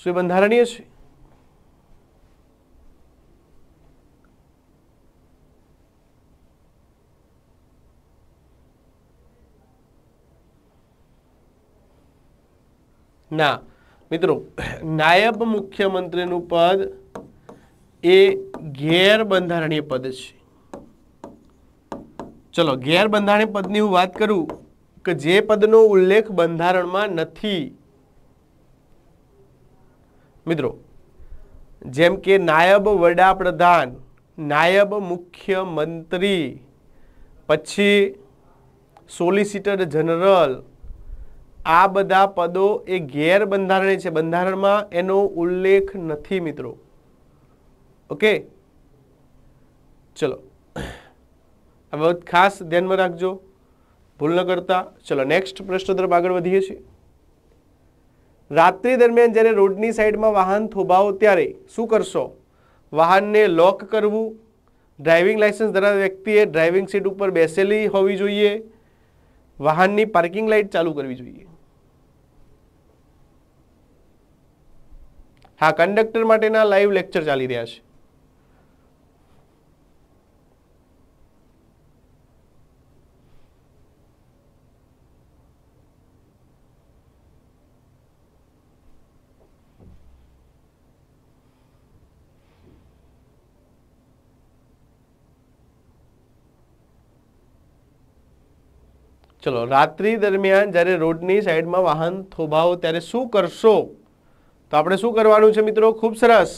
શું એ બંધારણીય છે ના મિત્રો નાયબ મુખ્યમંત્રીનું પદ એ ગેર બંધારણીય પદ છે ચલો ગેર બંધારણ પદની હું વાત કરું કે જે પદનો ઉલ્લેખ બંધારણમાં નથી મિત્રો જેમ કે નાયબ વડાપ્રધાન નાયબ મુખ્યમંત્રી પછી સોલિસિટર જનરલ આ બધા પદો એ ગેરબંધારણીય છે બંધારણમાં એનો ઉલ્લેખ નથી મિત્રો ઓકે ચલો હવે ખાસ ધ્યાનમાં રાખજો ભૂલ ન કરતા ચલો નેક્સ્ટ પ્રશ્ન તરફ આગળ વધીએ છીએ રાત્રિ દરમિયાન જ્યારે રોડની સાઈડમાં વાહન થોભાવો ત્યારે શું કરશો વાહનને લોક કરવું ડ્રાઇવિંગ લાઇસન્સ ધરાવતા વ્યક્તિએ ડ્રાઇવિંગ સીટ ઉપર બેસેલી હોવી જોઈએ વાહનની પાર્કિંગ લાઇટ ચાલુ કરવી જોઈએ હા કંડક્ટર માટેના લાઈવ લેક્ચર ચાલી રહ્યા છે ચલો રાત્રિ દરમિયાન જ્યારે રોડની સાઈડમાં વાહન થોભાવો ત્યારે શું કરશો તો આપણે શું કરવાનું છે મિત્રો ખૂબ સરસ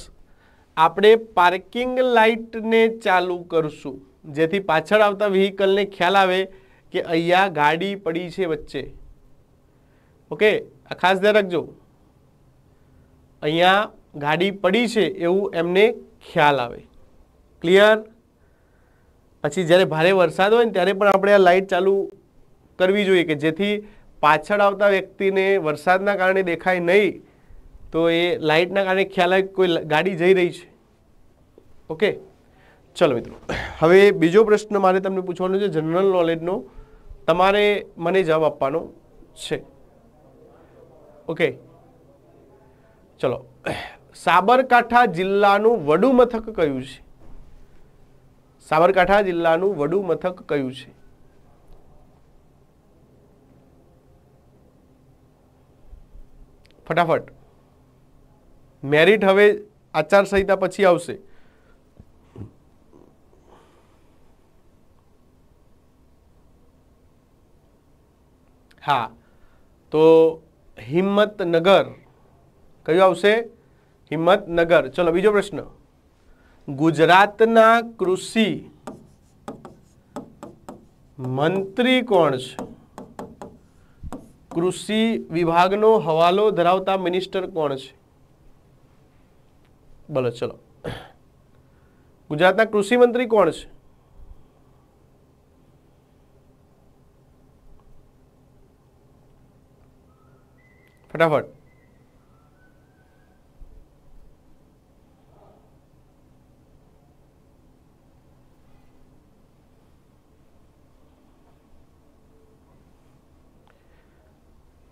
આપણે પાર્કિંગ લાઇટને ચાલુ કરશું જેથી પાછળ આવતા વ્હીકલને ખ્યાલ આવે કે અહીંયા ગાડી પડી છે વચ્ચે ઓકે આ ખાસ ધ્યાન રાખજો અહીંયા ગાડી પડી છે એવું એમને ખ્યાલ આવે ક્લિયર પછી જ્યારે ભારે વરસાદ હોય ને ત્યારે પણ આપણે આ લાઇટ ચાલુ કરવી જોઈએ કે જેથી પાછળ આવતા વ્યક્તિને વરસાદના કારણે દેખાય નહીં તો એ લાઇટના કારણે ખ્યાલ આવે કોઈ ગાડી જઈ રહી છે ઓકે ચલો મિત્રો હવે બીજો પ્રશ્ન મારે તમને પૂછવાનો છે જનરલ નોલેજનો તમારે મને જવાબ આપવાનો છે ઓકે ચલો સાબરકાંઠા જિલ્લાનું વડુ મથક કયું છે સાબરકાંઠા જિલ્લાનું વડુ મથક કયું છે ફટાફટ મેરિટ હવે આચારસંહિતા પછી આવશે હા તો હિંમતનગર કયું આવશે હિંમતનગર ચલો બીજો પ્રશ્ન ગુજરાતના કૃષિ મંત્રી કોણ છે कृषि विभाग नो हवालो धरावता मिनिस्टर कौन है बोलो चलो गुजरात कृषि मंत्री कोण है फटाफट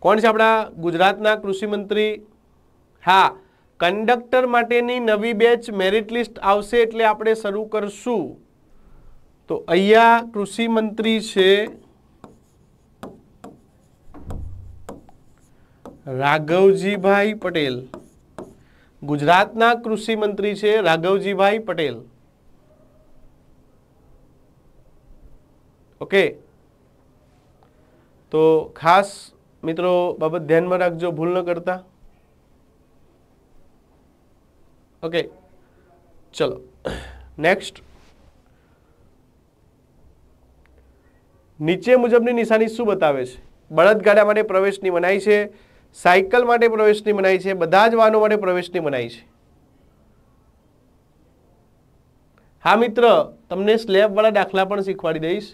કોણ છે આપણા ગુજરાતના કૃષિમંત્રી હા કંડક્ટર માટેની નવી બેચ મેરિટ લિસ્ટ આવશે એટલે આપણે શરૂ કરશું તો અહીંયા કૃષિમંત્રી છે રાઘવજીભાઈ પટેલ ગુજરાતના કૃષિમંત્રી છે રાઘવજીભાઈ પટેલ ઓકે તો ખાસ મિત્રો બાબત ધ્યાનમાં રાખજો ભૂલ ન કરતા ઓકે ચલો નેક્સ્ટ નીચે મુજબની નિશાની શું બતાવે છે બળદગાડા માટે પ્રવેશની મનાઈ છે સાયકલ માટે પ્રવેશની મનાઈ છે બધા જ વાહનો માટે પ્રવેશની મનાઈ છે હા મિત્ર તમને સ્લેબવાળા દાખલા પણ શીખવાડી દઈશ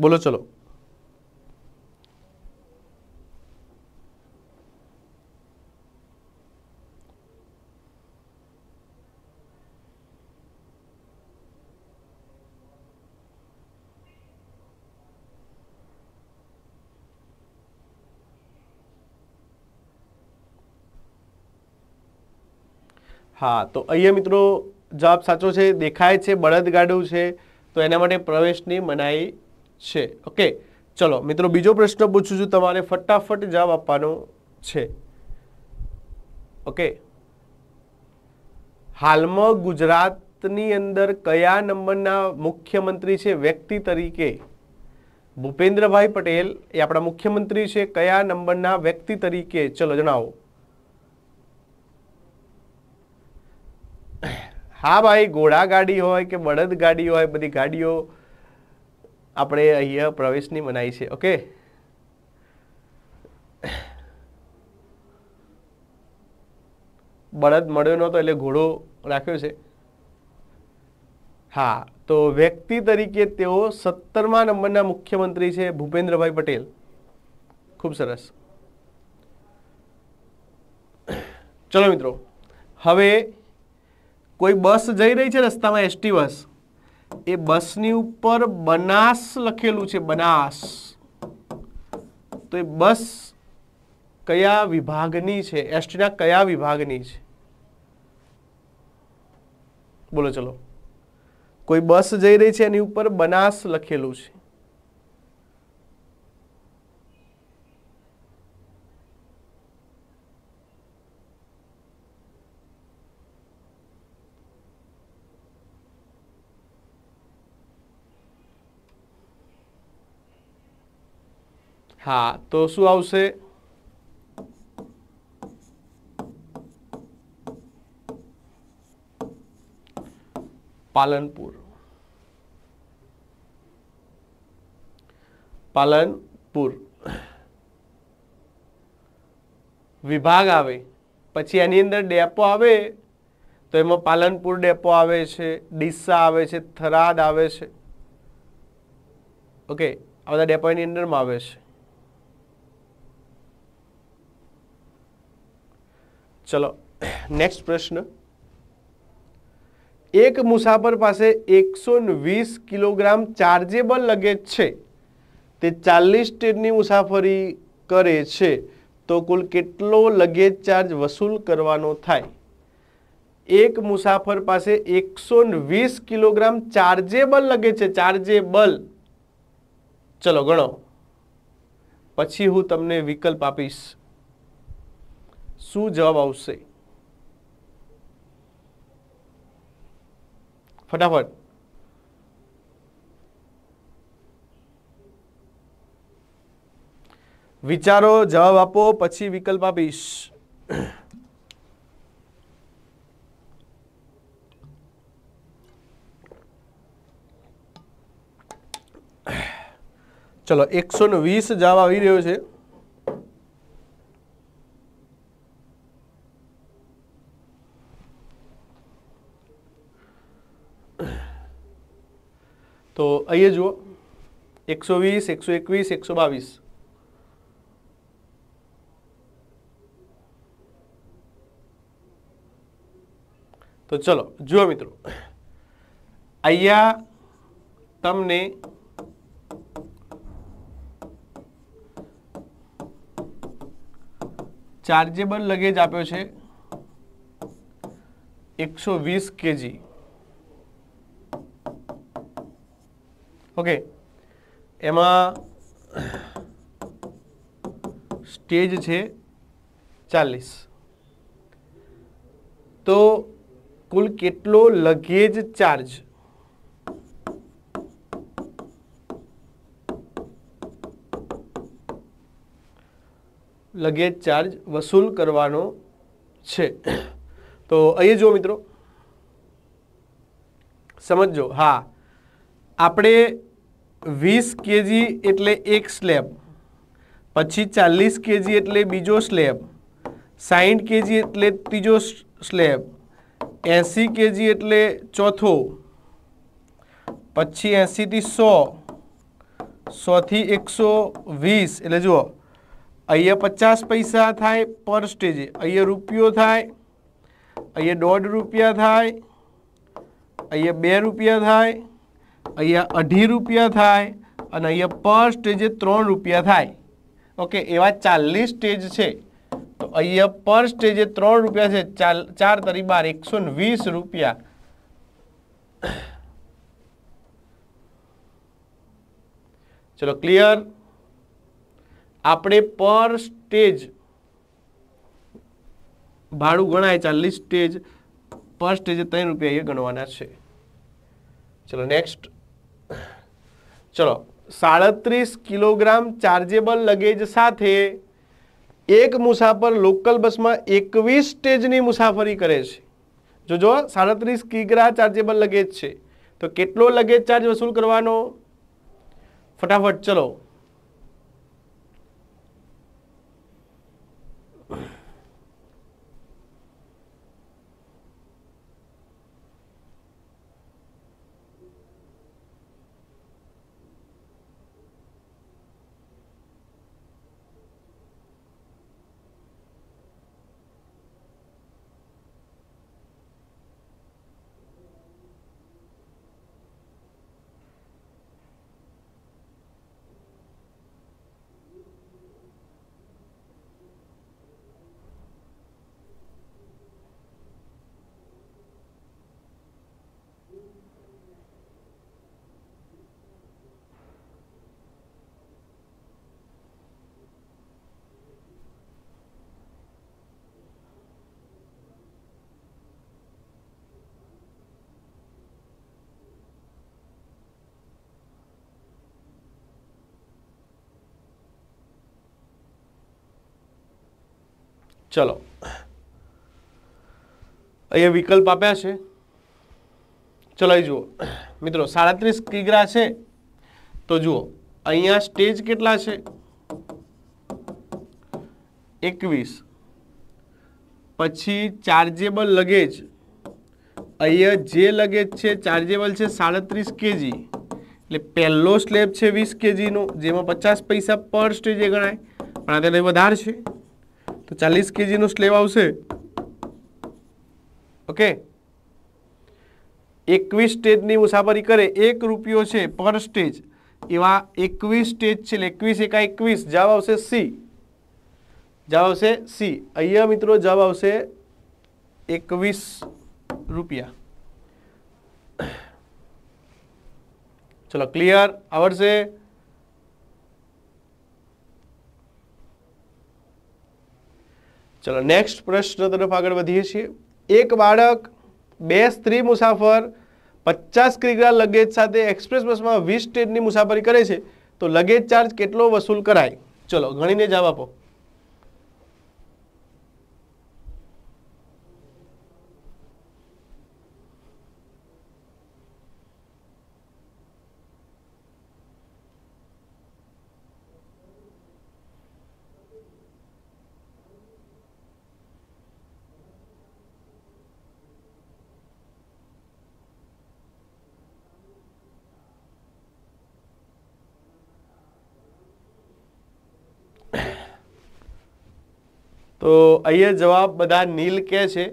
બોલો ચલો હા તો અહીંયા મિત્રો જવાબ સાચો છે દેખાય છે બળદગાડું છે તો એના માટે પ્રવેશની મનાઈ છે ઓકે ચલો મિત્રો બીજો પ્રશ્ન પૂછું છું તમારે ફટાફટ જવાબ આપવાનો છે ઓકે હાલમાં ગુજરાતની અંદર કયા નંબરના મુખ્યમંત્રી છે વ્યક્તિ તરીકે ભૂપેન્દ્રભાઈ પટેલ એ આપણા મુખ્યમંત્રી છે કયા નંબરના વ્યક્તિ તરીકે ચલો જણાવો હા ભાઈ ઘોડા ગાડી હોય કે બળદ ગાડી હોય બધી ગાડીઓ આપણે અહીંયા પ્રવેશની મનાઈ છે ઓકે બળદ મળ્યો નહોતો એટલે ઘોડો રાખ્યો છે હા તો વ્યક્તિ તરીકે તેઓ સત્તરમા નંબરના મુખ્યમંત્રી છે ભૂપેન્દ્રભાઈ પટેલ ખૂબ સરસ ચલો મિત્રો હવે કોઈ બસ જઈ રહી છે રસ્તામાં એસટી બસ એ બસની ઉપર બનાસ લખેલું છે બનાસ તો એ બસ કયા વિભાગની છે એસટીના કયા વિભાગની છે બોલો ચલો કોઈ બસ જઈ રહી છે એની ઉપર બનાસ લખેલું છે હા તો શું આવશે પાલનપુર પાલનપુર વિભાગ આવે પછી એની અંદર ડેપો આવે તો એમાં પાલનપુર ડેપો આવે છે ડીસા આવે છે થરાદ આવે છે ઓકે આ બધા ડેપો એની અંદરમાં આવે છે ચલો નેક્સ્ટ પ્રશ્ન એક મુસાફર પાસે એકસો વીસ કિલોગ્રામ ચાર્જેબલ લગેજ છે તે ચાલીસ ટ્રેનની મુસાફરી કરે છે તો કુલ કેટલો લગેજ ચાર્જ વસૂલ કરવાનો થાય એક મુસાફર પાસે એકસો વીસ કિલોગ્રામ ચાર્જેબલ લગેજ છે ચાર્જેબલ ચલો ગણો પછી હું તમને વિકલ્પ આપીશ શું જવાબ આવશે ફટાફટ વિચારો જવાબ આપો પછી વિકલ્પ આપીશ ચલો એકસો વીસ જવાબ આવી રહ્યો છે તો અહીંયા જુઓ એકસો વીસ એકસો એકવીસ એકસો બાવીસ તો ચલો જુઓ મિત્રો અહીંયા તમને ચાર્જેબલ લગેજ આપ્યો છે એકસો વીસ કેજી ઓકે એમાં સ્ટેજ છે ચાલીસ તો કુલ કેટલો લગેજ ચાર્જ લગેજ ચાર્જ વસૂલ કરવાનો છે તો અહીં જુઓ મિત્રો સમજો હા આપણે વીસ કેજી એટલે એક સ્લેબ પછી ચાલીસ કેજી એટલે બીજો સ્લેબ સાહીઠ કેજી એટલે ત્રીજો સ્લેબ એંસી કેજી એટલે ચોથો પછી એંસીથી સો સોથી એકસો વીસ એટલે જુઓ અહીંયા પચાસ પૈસા થાય પર સ્ટેજે અહીંયા રૂપિયો થાય અહીંયા દોઢ રૂપિયા થાય અહીંયા બે રૂપિયા થાય અહીંયા અઢી રૂપિયા થાય અને અહીંયા પર સ્ટેજે ત્રણ રૂપિયા થાય ઓકે એવા ચાલીસ સ્ટેજ છે તો અહીંયા પર સ્ટેજે ત્રણ રૂપિયા છે ચાર તરી બાર એકસો વીસ રૂપિયા ચલો ક્લિયર આપણે પર સ્ટેજ ભાડું ગણાય ચાલીસ સ્ટેજ પર સ્ટેજે ત્રણ રૂપિયા અહીંયા ગણવાના છે ચલો નેક્સ્ટ ચલો સાડત્રીસ કિલોગ્રામ ચાર્જેબલ લગેજ સાથે એક મુસાફર લોકલ બસમાં એકવીસ સ્ટેજની મુસાફરી કરે છે જો જો સાડત્રીસ કિગ્રા ચાર્જેબલ લગેજ છે તો કેટલો લગેજ ચાર્જ વસૂલ કરવાનો ફટાફટ ચલો ચલો અહીંયા વિકલ્પ આપ્યા છે ચલો અહીં જુઓ મિત્રો સાડત્રીસ કિગ્રા છે તો જુઓ અહીંયા સ્ટેજ કેટલા છે એકવીસ પછી ચાર્જેબલ લગેજ અહીંયા જે લગેજ છે ચાર્જેબલ છે સાડત્રીસ કેજી એટલે પહેલો સ્લેબ છે વીસ કેજીનો જેમાં પચાસ પૈસા પર સ્ટેજે ગણાય પણ આ તેને વધારે છે તો ચાલીસ કેજીનો સ્લેબ આવશે ઓકે એકવીસ સ્ટેજની મુસાફરી કરે એક રૂપિયો છે પર સ્ટેજ એવા એકવીસ સ્ટેજ છે એકવીસ એકા એકવીસ જવાબ આવશે સી જવાબ આવશે સી અહીંયા મિત્રો જવાબ આવશે એકવીસ રૂપિયા ચલો ક્લિયર આવડશે ચલો નેક્સ્ટ પ્રશ્ન તરફ આગળ વધીએ છીએ એક બાળક બે સ્ત્રી મુસાફર પચાસ કિલોગ્રામ લગેજ સાથે એક્સપ્રેસ બસમાં વીસ સ્ટેટની મુસાફરી કરે છે તો લગેજ ચાર્જ કેટલો વસૂલ કરાય ચલો ગણીને જવાબ આપો તો અહીંયા જવાબ બધા નીલ કે છે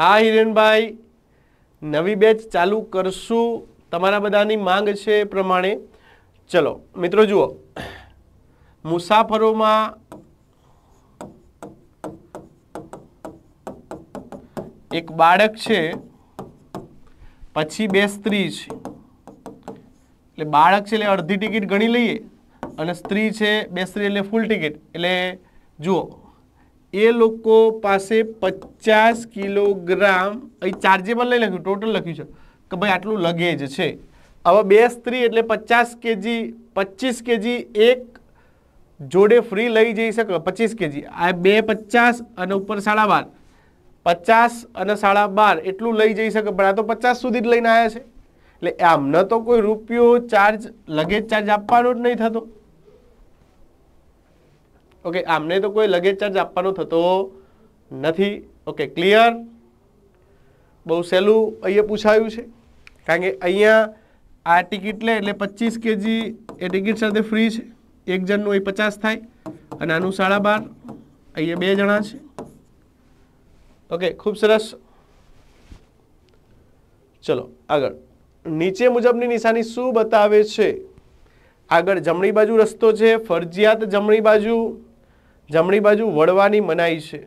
હા હિરેનભાઈ નવી બેચ ચાલુ કરશું તમારા બધાની માંગ છે એ પ્રમાણે ચલો મિત્રો જુઓ મુસાફરોમાં એક બાળક છે પછી બે સ્ત્રી છે એટલે બાળક છે એટલે અડધી ટિકિટ ગણી લઈએ અને સ્ત્રી છે બે સ્ત્રી એટલે ફૂલ ટિકિટ એટલે જુઓ એ લોકો પાસે પચાસ કિલોગ્રામ અહીં ચાર્જેબલ નહીં લખ્યું ટોટલ લખ્યું છે કે ભાઈ આટલું લગેજ છે હવે બે સ્ત્રી એટલે પચાસ કેજી પચીસ કેજી એક જોડે ફ્રી લઈ જઈ શકે પચીસ કેજી આ બે પચાસ અને ઉપર સાડા બાર પચાસ અને સાડા બાર એટલું લઈ જઈ શકે પણ આ તો પચાસ સુધી જ લઈને આવ્યા છે એટલે આમને તો કોઈ રૂપિયો ચાર્જ લગેજ ચાર્જ આપવાનો જ નહીં થતો ઓકે આમને તો કોઈ લગેજ ચાર્જ આપવાનો થતો નથી ઓકે ક્લિયર બહુ સહેલું અહીંયા પૂછાયું છે કારણ કે અહીંયા આ ટિકિટ લે એટલે પચીસ કેજી એ ટિકિટ સાથે ફ્રી છે એક જણનું એ પચાસ થાય અને આનું સાડા બાર અહીંયા બે જણા છે ઓકે ખૂબ સરસ ચલો આગળ નીચે મુજબની નિશાની શું બતાવે છે આગળ જમણી બાજુ રસ્તો છે ફરજિયાત જમણી બાજુ જમણી બાજુ વળવાની મનાઈ છે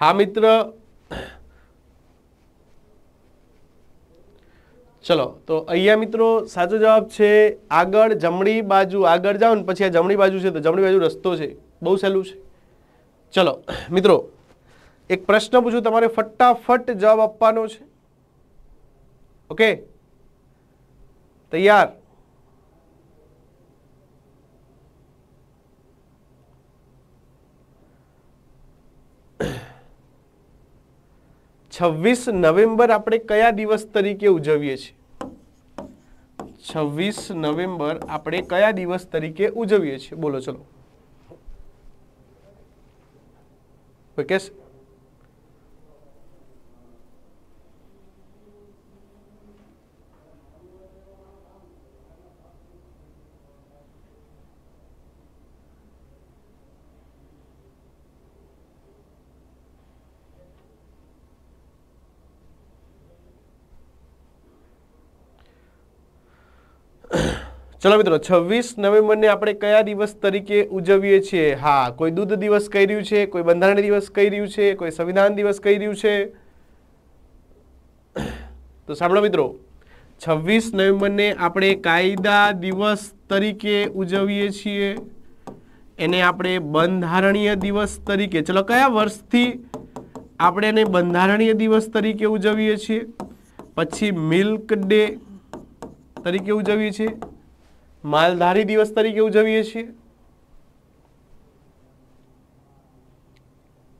હા મિત્ર ચલો તો અહીંયા મિત્રો સાચો જવાબ છે આગળ જમણી બાજુ આગળ જાઓ ને પછી આ જમણી બાજુ છે તો જમણી બાજુ રસ્તો છે બહુ સહેલું છે ચલો મિત્રો એક પ્રશ્ન પૂછું તમારે ફટાફટ જવાબ આપવાનો છે ઓકે તૈયાર છવ્વીસ નવેમ્બર આપણે કયા દિવસ તરીકે ઉજવીએ છીએ છવ્વીસ નવેમ્બર આપણે કયા દિવસ તરીકે ઉજવીએ છીએ બોલો ચલો ઓકે ચલો મિત્રો છવ્વીસ નવેમ્બરને આપણે કયા દિવસ તરીકે ઉજવીએ છીએ હા કોઈ દૂધ દિવસ કહી રહ્યું છે કોઈ બંધારણ દિવસ કહી રહ્યું છે કોઈ સંવિધાન દિવસ કહી રહ્યું છે તો સાંભળો મિત્રો છવ્વીસ નવેમ્બરને આપણે કાયદા દિવસ તરીકે ઉજવીએ છીએ એને આપણે બંધારણીય દિવસ તરીકે ચલો કયા વર્ષથી આપણે એને બંધારણીય દિવસ તરીકે ઉજવીએ છીએ પછી મિલ્ક ડે તરીકે ઉજવીએ છીએ માલધારી દિવસ તરીકે ઉજવીએ છીએ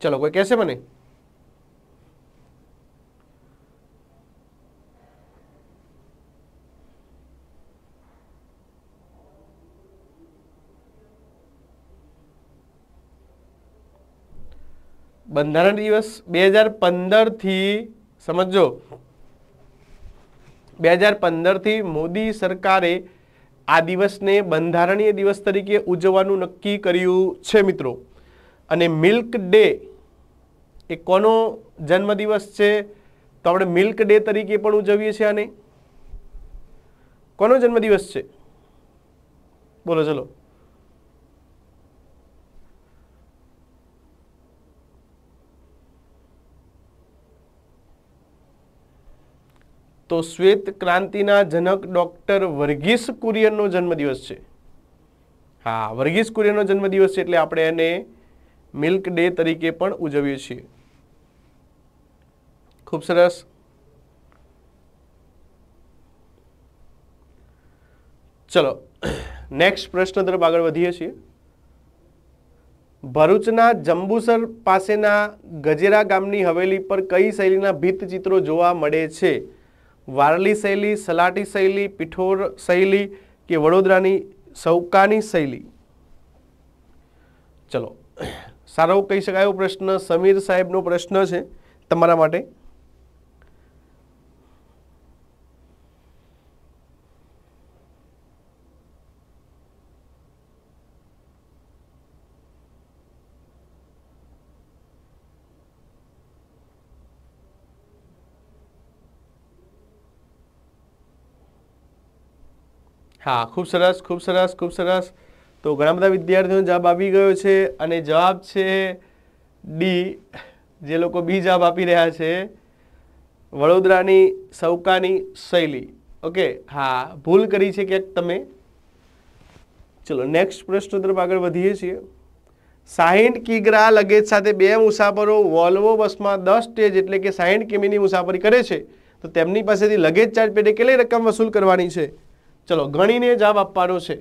ચલો કોઈ કહેશે મને બંધારણ દિવસ બે હજાર પંદરથી સમજો બે હજાર પંદરથી મોદી સરકારે આ દિવસને બંધારણીય દિવસ તરીકે ઉજવવાનું નક્કી કર્યું છે મિત્રો અને મિલ્ક ડે એ કોનો જન્મદિવસ છે તો આપણે મિલ્ક ડે તરીકે પણ ઉજવીએ છીએ આને કોનો જન્મદિવસ છે બોલો ચલો તો શ્વેત ક્રાંતિના જનક ડૉક્ટર વર્ગીસ કુરિયનનો જન્મદિવસ છે હા વર્ગીસ કુરિયનનો જન્મદિવસ છે એટલે આપણે એને મિલ્ક ડે તરીકે પણ ઉજવીએ છીએ ખૂબ સરસ ચલો નેક્સ્ટ પ્રશ્ન તરફ આગળ વધીએ છીએ ભરૂચના જંબુસર પાસેના ગજેરા ગામની હવેલી પર કઈ શૈલીના ભીત ચિત્રો જોવા મળે છે વારલી શૈલી સલાટી શૈલી પિઠોર શૈલી કે વડોદરાની સૌકાની શૈલી ચલો સારો કહી શકાય એવો પ્રશ્ન સમીર સાહેબનો પ્રશ્ન છે તમારા માટે હા ખૂબ સરસ ખૂબ સરસ ખૂબ સરસ તો ઘણા બધા વિદ્યાર્થીઓનો જવાબ આવી ગયો છે અને જવાબ છે ડી જે લોકો બી જવાબ આપી રહ્યા છે વડોદરાની સૌકાની શૈલી ઓકે હા ભૂલ કરી છે ક્યાંક તમે ચલો નેક્સ્ટ પ્રશ્ન તરફ આગળ વધીએ છીએ સાહીઠ કિગ્રા લગેજ સાથે બે મુસાફરો વોલ્વો બસમાં દસ સ્ટેજ એટલે કે સાહીઠ કિમીની મુસાફરી કરે છે તો તેમની પાસેથી લગેજ ચાર્જ પેટે કેટલી રકમ વસૂલ કરવાની છે ચલો ગણીને જવાબ આપવાનો છે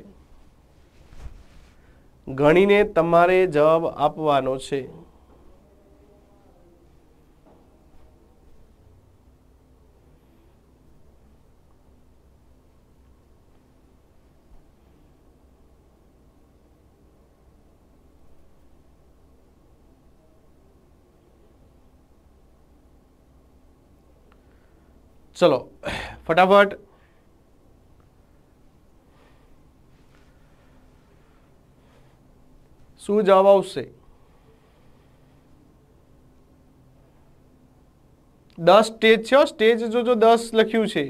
ગણીને તમારે જવાબ આપવાનો છે ચલો ફટાફટ શું જવાબ આવશે દસ સ્ટેજ છે સ્ટેજ જોજો દસ લખ્યું છે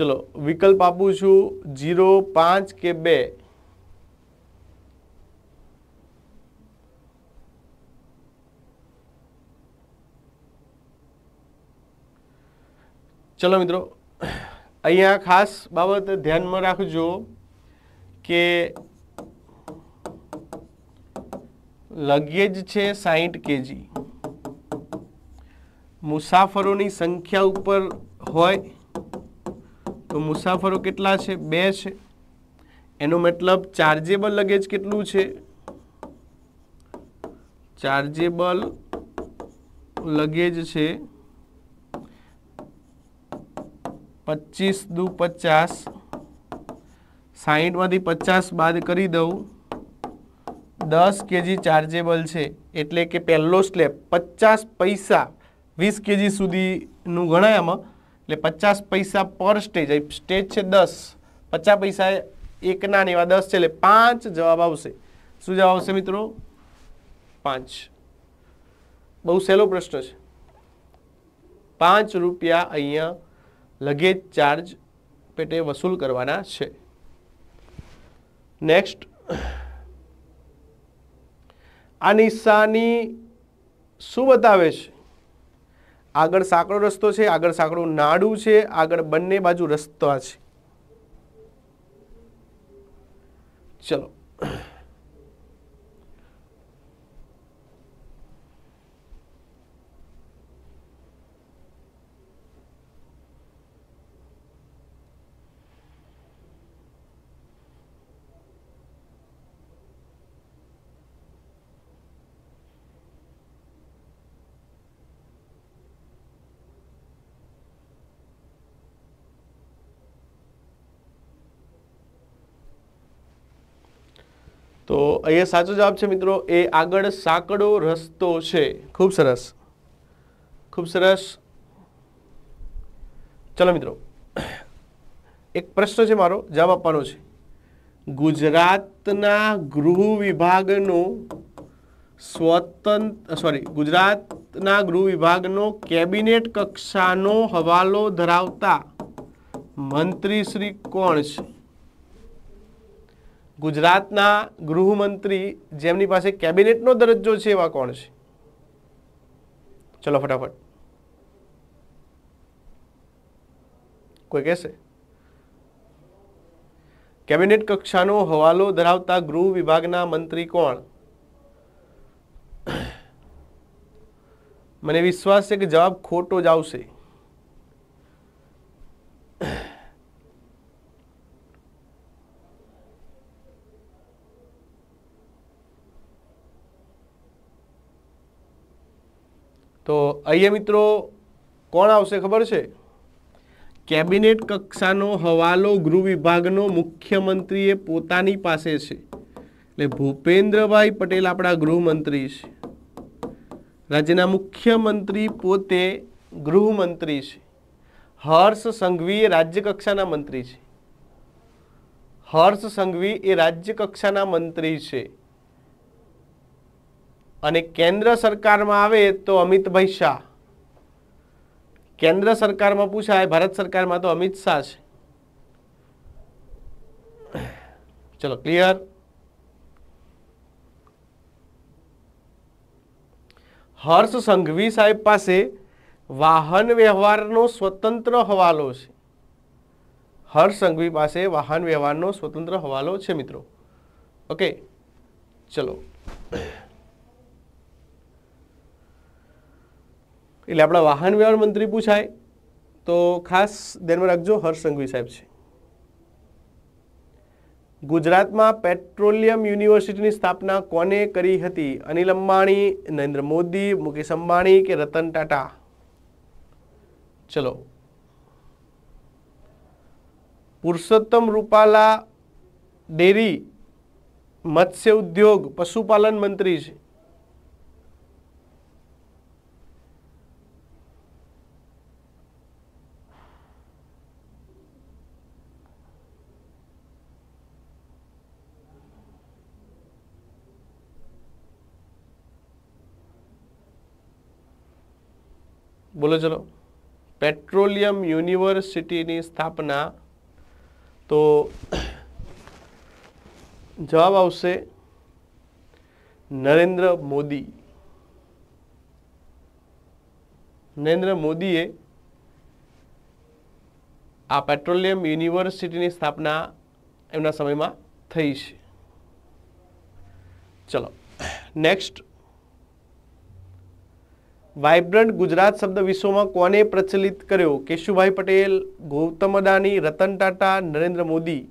ચલો વિકલ્પ આપું છું જીરો પાંચ કે બે ચલો મિત્રો અહીંયા ખાસ બાબત ધ્યાનમાં રાખજો કે લગેજ છે સાહીઠ કેજી મુસાફરોની સંખ્યા ઉપર હોય તો મુસાફરો કેટલા છે બે છે એનો મતલબ ચાર્જેબલ લગેજ કેટલું છે ચાર્જેબલ લગેજ છે પચીસ દૂ પચાસ સાહીઠમાંથી પચાસ બાદ કરી દઉં દસ કેજી ચાર્જેબલ છે એટલે કે પહેલો સ્લેબ પચાસ પૈસા વીસ કેજી સુધીનું ગણાય આમાં એટલે પચાસ પૈસા પર સ્ટેજ સ્ટેજ છે દસ પચાસ પૈસા એકના ને એવા દસ છે એટલે પાંચ જવાબ આવશે શું જવાબ આવશે મિત્રો પાંચ બહુ સહેલો પ્રશ્ન છે પાંચ રૂપિયા અહીંયા લગેજ ચાર્જ પેટે વસૂલ કરવાના છે નેક્સ્ટ આ નિશાની શું બતાવે છે આગળ સાંકડો રસ્તો છે આગળ સાંકડું નાડું છે આગળ બંને બાજુ રસ્તા છે ચલો તો અહીંયા સાચો જવાબ છે મિત્રો એ આગળ સાંકડો રસ્તો છે ખૂબ સરસ ખૂબ સરસ ચલો મિત્રો એક પ્રશ્ન છે મારો જવાબ આપવાનો છે ગુજરાતના ગૃહ વિભાગનો સ્વતંત્ર સોરી ગુજરાતના ગૃહ વિભાગનો કેબિનેટ કક્ષાનો હવાલો ધરાવતા મંત્રી શ્રી કોણ છે ગુજરાતના ગૃહમંત્રી જેમની પાસે કેબિનેટનો દરજ્જો છે એવા કોણ છે ચલો ફટાફટ કોઈ કહેશે કેબિનેટ કક્ષાનો હવાલો ધરાવતા ગૃહ વિભાગના મંત્રી કોણ મને વિશ્વાસ છે કે જવાબ ખોટો જ આવશે તો અહીંયા મિત્રો કોણ આવશે ખબર છે કેબિનેટ કક્ષાનો હવાલો ગૃહ વિભાગનો મુખ્યમંત્રીએ પોતાની પાસે છે એટલે ભૂપેન્દ્રભાઈ પટેલ આપણા ગૃહમંત્રી છે રાજ્યના મુખ્યમંત્રી પોતે ગૃહમંત્રી છે હર્ષ સંઘવી રાજ્ય કક્ષાના મંત્રી છે હર્ષ સંઘવી એ રાજ્યકક્ષાના મંત્રી છે અને કેન્દ્ર સરકારમાં આવે તો અમિતભાઈ શાહ કેન્દ્ર સરકારમાં પૂછાય ભારત સરકારમાં તો અમિત શાહ છે ચલો ક્લિયર હર્ષ સંઘવી સાહેબ પાસે વાહન વ્યવહારનો સ્વતંત્ર હવાલો છે હર્ષ સંઘવી પાસે વાહન વ્યવહારનો સ્વતંત્ર હવાલો છે મિત્રો ઓકે ચલો એટલે આપણા વાહન વ્યવહાર મંત્રી પૂછાય તો ખાસ ધ્યાનમાં રાખજો હર્ષ સંઘવી સાહેબ છે ગુજરાતમાં પેટ્રોલિયમ યુનિવર્સિટીની સ્થાપના કોને કરી હતી અનિલ અંબાણી નરેન્દ્ર મોદી મુકેશ અંબાણી કે રતન ટાટા ચલો પુરુષોત્તમ રૂપાલા ડેરી મત્સ્ય ઉદ્યોગ પશુપાલન મંત્રી છે બોલો ચલો પેટ્રોલિયમ યુનિવર્સિટીની સ્થાપના તો જવાબ આવશે નરેન્દ્ર મોદી નરેન્દ્ર મોદીએ આ પેટ્રોલિયમ યુનિવર્સિટીની સ્થાપના એમના સમયમાં થઈ છે ચલો નેક્સ્ટ વાઇબ્રન્ટ ગુજરાત શબ્દ વિશ્વમાં કોને પ્રચલિત કર્યો કેશુભાઈ પટેલ ગૌતમ અદાની રતન ટાટા નરેન્દ્ર મોદી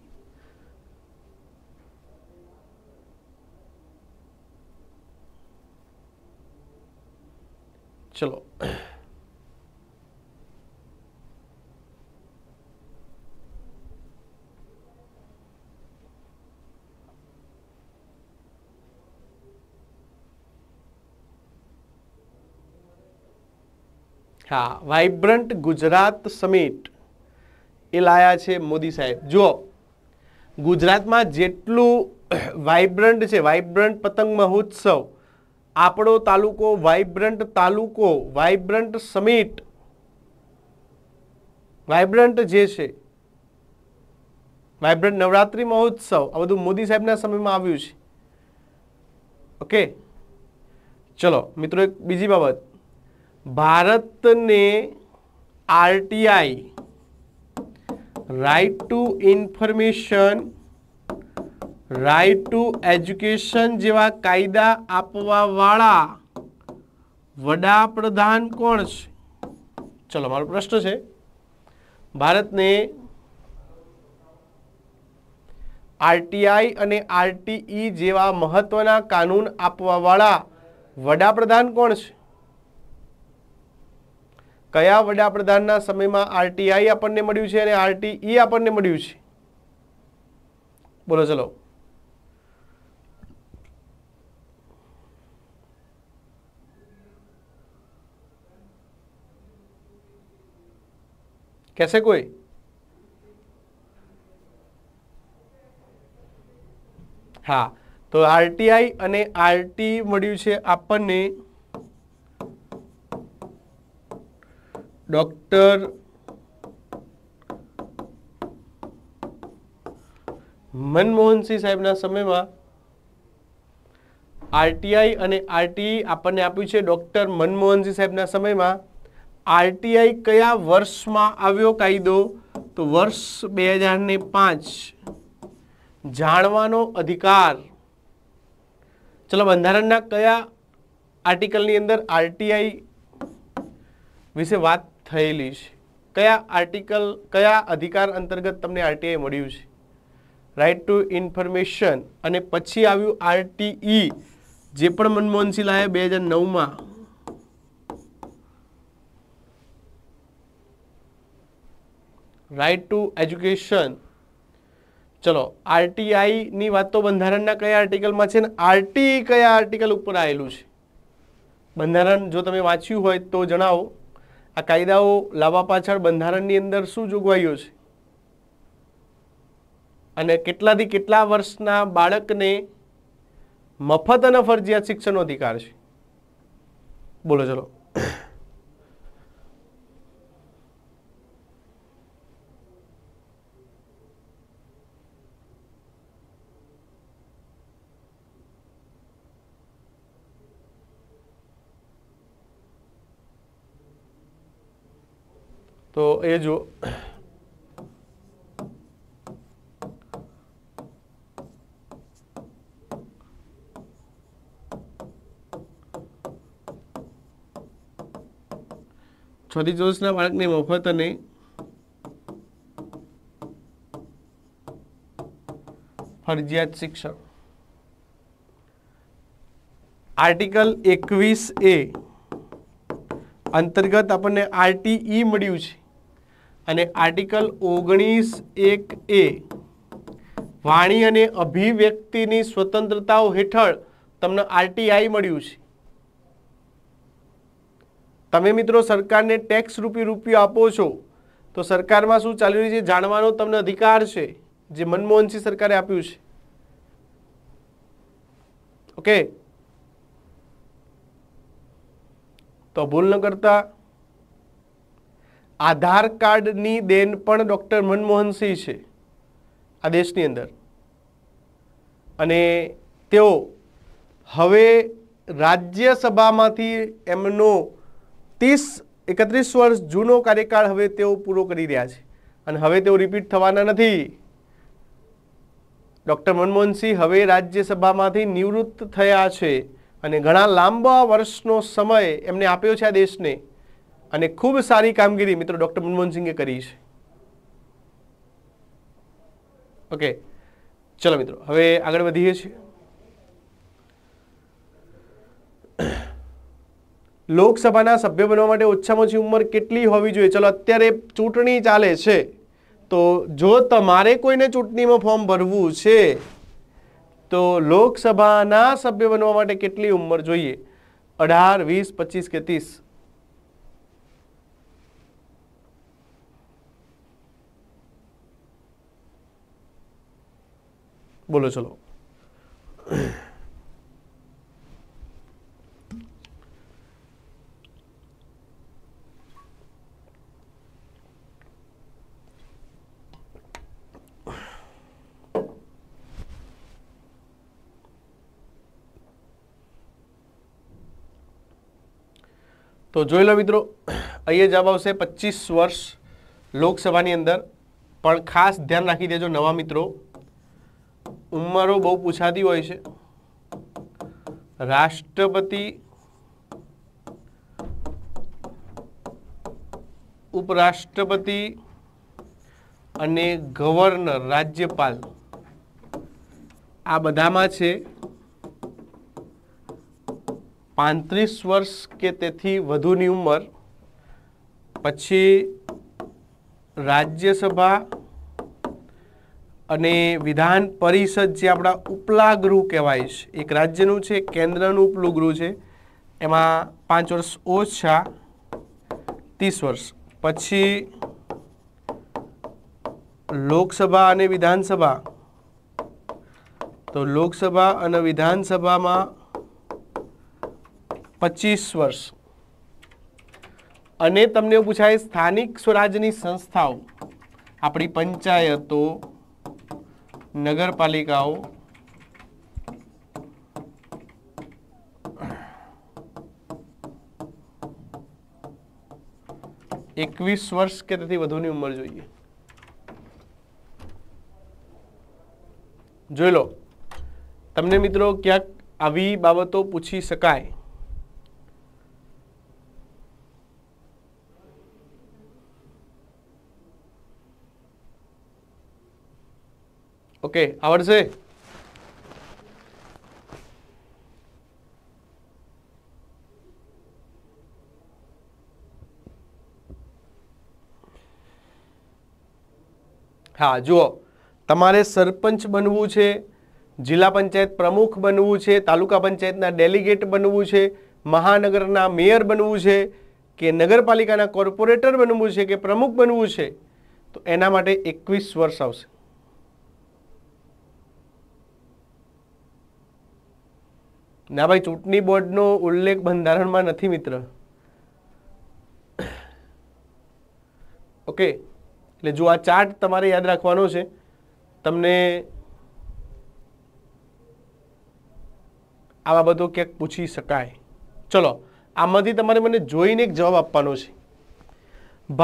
ચલો હા વાઇબ્રન્ટ ગુજરાત સમિટ એ લાયા છે મોદી સાહેબ જુઓ ગુજરાતમાં જેટલું વાઇબ્રન્ટ છે વાઇબ્રન્ટ પતંગ મહોત્સવ આપણો તાલુકો વાઇબ્રન્ટ તાલુકો વાઇબ્રન્ટ સમિટ વાઇબ્રન્ટ જે છે વાઇબ્રન્ટ નવરાત્રી મહોત્સવ આ બધું મોદી સાહેબના સમયમાં આવ્યું છે ઓકે ચલો મિત્રો એક બીજી બાબત ભારતને RTI right to information right to education જેવા કાયદા આપવાવાળા વડાપ્રધાન કોણ છે ચલો મારો પ્રશ્ન છે ભારતને આરટીઆઈ અને આરટીઈ જેવા મહત્વના કાનૂન આપવાવાળા વડાપ્રધાન કોણ છે કયા વડાપ્રધાનના સમયમાં આરટીઆઈ આપણને મળ્યું છે અને આરટીઈ આપણને મળ્યું છે બોલો ચલો कैसे કોઈ હા તો આરટીઆઈ અને આરટી મળ્યું છે આપણને ડૉક્ટર મનમોહનસિંહ સાહેબના સમયમાં આરટીઆઈ અને આરટીઈ આપણને આપ્યું છે ડૉક્ટર મનમોહનસિંહ સાહેબના સમયમાં આરટીઆઈ કયા વર્ષમાં આવ્યો કાયદો તો વર્ષ બે હજાર પાંચ જાણવાનો અધિકાર ચલો બંધારણના કયા આર્ટિકલની અંદર આરટીઆઈ વિશે વાત થયેલી છે કયા આર્ટિકલ કયા અધિકાર અંતર્ગત તમને આરટીઆઈ મળ્યું છે રાઇટ ટુ ઇન્ફોર્મેશન અને પછી આવ્યું આરટીઈ જે પણ મનમોહનસિંહ લાએ બે હજાર નવમાં રાઇટ ટુ એજ્યુકેશન ચલો આરટીઆઈની વાત તો બંધારણના કયા આર્ટિકલમાં છે ને આરટીઈ કયા આર્ટિકલ ઉપર આવેલું છે બંધારણ જો તમે વાંચ્યું હોય તો જણાવો આ કાયદાઓ લાવવા પાછળ બંધારણની અંદર શું જોગવાઈઓ છે અને કેટલાથી કેટલા વર્ષના બાળકને મફત અને ફરજિયાત શિક્ષણનો અધિકાર છે બોલો ચલો તો એ જુઓ છોરી જોશના બાળકને મફત અને ફરજિયાત શિક્ષણ આર્ટિકલ એકવીસ એ અંતર્ગત આપણને આરટીઈ મળ્યું છે અને આર્ટિકલ ઓગણીસ એક એ વાણી અને અભિવ્યક્તિની સ્વતંત્રતાઓ હેઠળ તમને આરટીઆઈ મળ્યું છે તમે મિત્રો સરકારને ટેક્સ રૂપી રૂપિયો આપો છો તો સરકારમાં શું ચાલી રહ્યું છે જાણવાનો તમને અધિકાર છે જે મનમોહનસિંહ સરકારે આપ્યું છે ઓકે તો ભૂલ ન કરતા આધાર કાર્ડની દેન પણ ડૉક્ટર મનમોહનસિંહ છે આ દેશની અંદર અને તેઓ હવે રાજ્યસભામાંથી એમનો ત્રીસ એકત્રીસ વર્ષ જૂનો કાર્યકાળ હવે તેઓ પૂરો કરી રહ્યા છે અને હવે તેઓ રિપીટ થવાના નથી ડૉક્ટર મનમોહનસિંહ હવે રાજ્યસભામાંથી નિવૃત્ત થયા છે અને ઘણા લાંબા વર્ષનો સમય એમને આપ્યો છે આ દેશને અને ખૂબ સારી કામગીરી મિત્રો ડૉક્ટર મનમોહન સિંઘે કરી છે ઓકે ચલો મિત્રો હવે આગળ વધીએ છીએ લોકસભાના સભ્ય બનવા માટે ઓછામાં ઓછી ઉંમર કેટલી હોવી જોઈએ ચલો અત્યારે ચૂંટણી ચાલે છે તો જો તમારે કોઈને ચૂંટણીમાં ફોર્મ ભરવું છે તો લોકસભાના સભ્ય બનવા માટે કેટલી ઉંમર જોઈએ અઢાર વીસ પચીસ કે ત્રીસ बोले चलो तो जो लो मित्रों अँ जवाब से पच्चीस वर्ष लोकसभा अंदर पर खास ध्यान राखी दे नवा मित्रों ઉંમરો બહુ પૂછાતી હોય છે રાષ્ટ્રપતિ ઉપરાષ્ટ્રપતિ અને ગવર્નર રાજ્યપાલ આ બધામાં છે પાંત્રીસ વર્ષ કે તેથી વધુની ઉંમર પછી રાજ્યસભા અને વિધાન પરિષદ જે આપણા ઉપલા ગૃહ કહેવાય છે એક રાજ્યનું છે કેન્દ્રનું ઉપલું ગૃહ છે એમાં પાંચ વર્ષ ઓછા ત્રીસ વર્ષ પછી લોકસભા અને વિધાનસભા તો લોકસભા અને વિધાનસભામાં પચીસ વર્ષ અને તમને એવું પૂછાય સ્થાનિક સ્વરાજની સંસ્થાઓ આપણી પંચાયતો નગરપાલિકાઓ એકવીસ વર્ષ કે તેથી વધુની ઉંમર જોઈએ જોઈ લો તમને મિત્રો ક્યાંક આવી બાબતો પૂછી શકાય ઓકે આવડશે હા જુઓ તમારે સરપંચ બનવું છે જિલ્લા પંચાયત પ્રમુખ બનવું છે તાલુકા પંચાયતના ડેલિગેટ બનવું છે મહાનગરના મેયર બનવું છે કે નગરપાલિકાના કોર્પોરેટર બનવું છે કે પ્રમુખ બનવું છે તો એના માટે એકવીસ વર્ષ આવશે ના ભાઈ ચૂંટણી બોર્ડનો ઉલ્લેખ બંધારણમાં નથી મિત્ર ઓકે એટલે જો આ ચાર્ટ તમારે યાદ રાખવાનો છે તમને આ બાબતો ક્યાંક પૂછી શકાય ચલો આમાંથી તમારે મને જોઈને એક જવાબ આપવાનો છે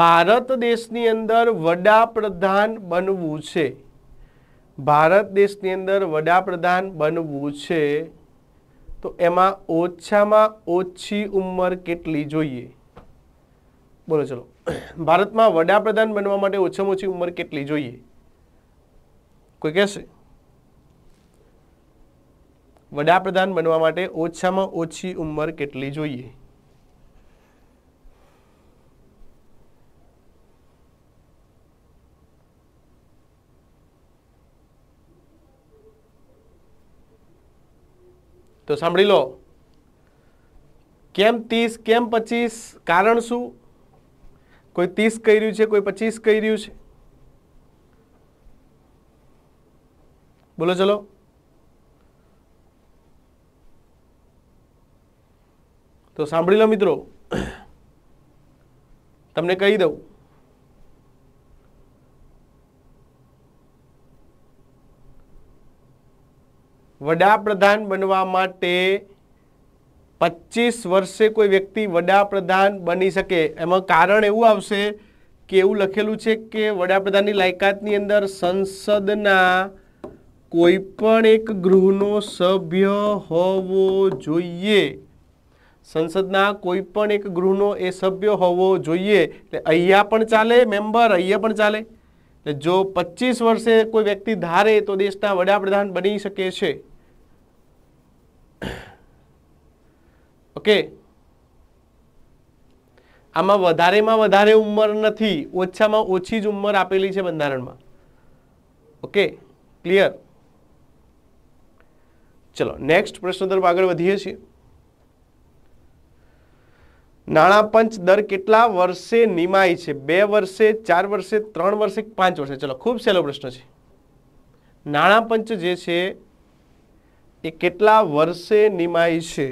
ભારત દેશની અંદર વડાપ્રધાન બનવું છે ભારત દેશની અંદર વડાપ્રધાન બનવું છે તો એમાં ઓછામાં ઓછી ઉંમર કેટલી જોઈએ બોલો ચલો ભારતમાં વડાપ્રધાન બનવા માટે ઓછામાં ઓછી ઉંમર કેટલી જોઈએ કોઈ કહેશે વડાપ્રધાન બનવા માટે ઓછામાં ઓછી ઉંમર કેટલી જોઈએ તો સાંભળી લો કેમ ત્રીસ કેમ પચીસ કારણ શું કોઈ ત્રીસ કહી રહ્યું છે કોઈ પચીસ કહી રહ્યું છે બોલો ચલો તો સાંભળી લો મિત્રો તમને કહી દઉં વડાપ્રધાન બનવા માટે પચીસ વર્ષે કોઈ વ્યક્તિ વડાપ્રધાન બની શકે એમાં કારણ એવું આવશે કે એવું લખેલું છે કે વડાપ્રધાનની લાયકાતની અંદર સંસદના કોઈપણ એક ગૃહનો સભ્ય હોવો જોઈએ સંસદના કોઈપણ એક ગૃહનો એ સભ્ય હોવો જોઈએ એટલે અહીંયા પણ ચાલે મેમ્બર અહીંયા પણ ચાલે એટલે જો પચીસ વર્ષે કોઈ વ્યક્તિ ધારે તો દેશના વડાપ્રધાન બની શકે છે ઓકે આમાં વધારેમાં વધારે ઉંમર નથી ઓછામાં ઓછી જ ઉંમર આપેલી છે બંધારણમાં ઓકે ક્લિયર ચલો નેક્સ્ટ પ્રશ્ન તરફ આગળ વધીએ છીએ નાણાં પંચ દર કેટલા વર્ષે નિમાય છે બે વર્ષે ચાર વર્ષે ત્રણ વર્ષે પાંચ વર્ષે ચલો ખૂબ સહેલો પ્રશ્ન છે નાણાં પંચ જે છે એ કેટલા વર્ષે નિમાય છે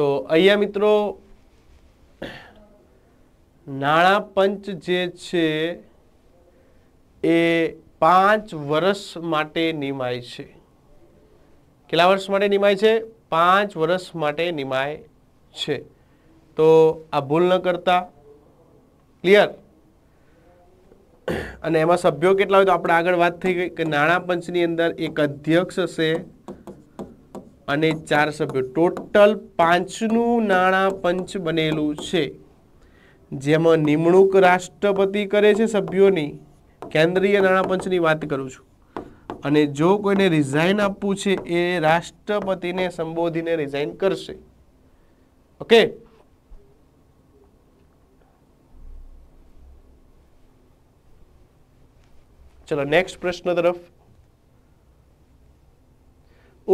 તો અહીંયા મિત્રો નાણાં પંચ જે છે એ પાંચ વર્ષ માટે નિમાય છે કેટલા વર્ષ માટે નિમાય છે પાંચ વર્ષ માટે નિમાય છે તો આ ભૂલ ન કરતા ક્લિયર અને એમાં સભ્યો કેટલા હોય તો આપણે આગળ વાત થઈ ગઈ કે નાણાં પંચની અંદર એક અધ્યક્ષ હશે અને ચાર સભ્યો ટોટલ પાંચનું નાણાં પંચ બનેલું છે જેમાં નિમણૂક રાષ્ટ્રપતિ કરે છે સભ્યોની કેન્દ્રીય નાણાં પંચની વાત કરું છું અને જો કોઈને રિઝાઇન આપવું છે એ રાષ્ટ્રપતિને સંબોધીને રિઝાઇન કરશે ઓકે ચલો નેક્સ્ટ પ્રશ્ન તરફ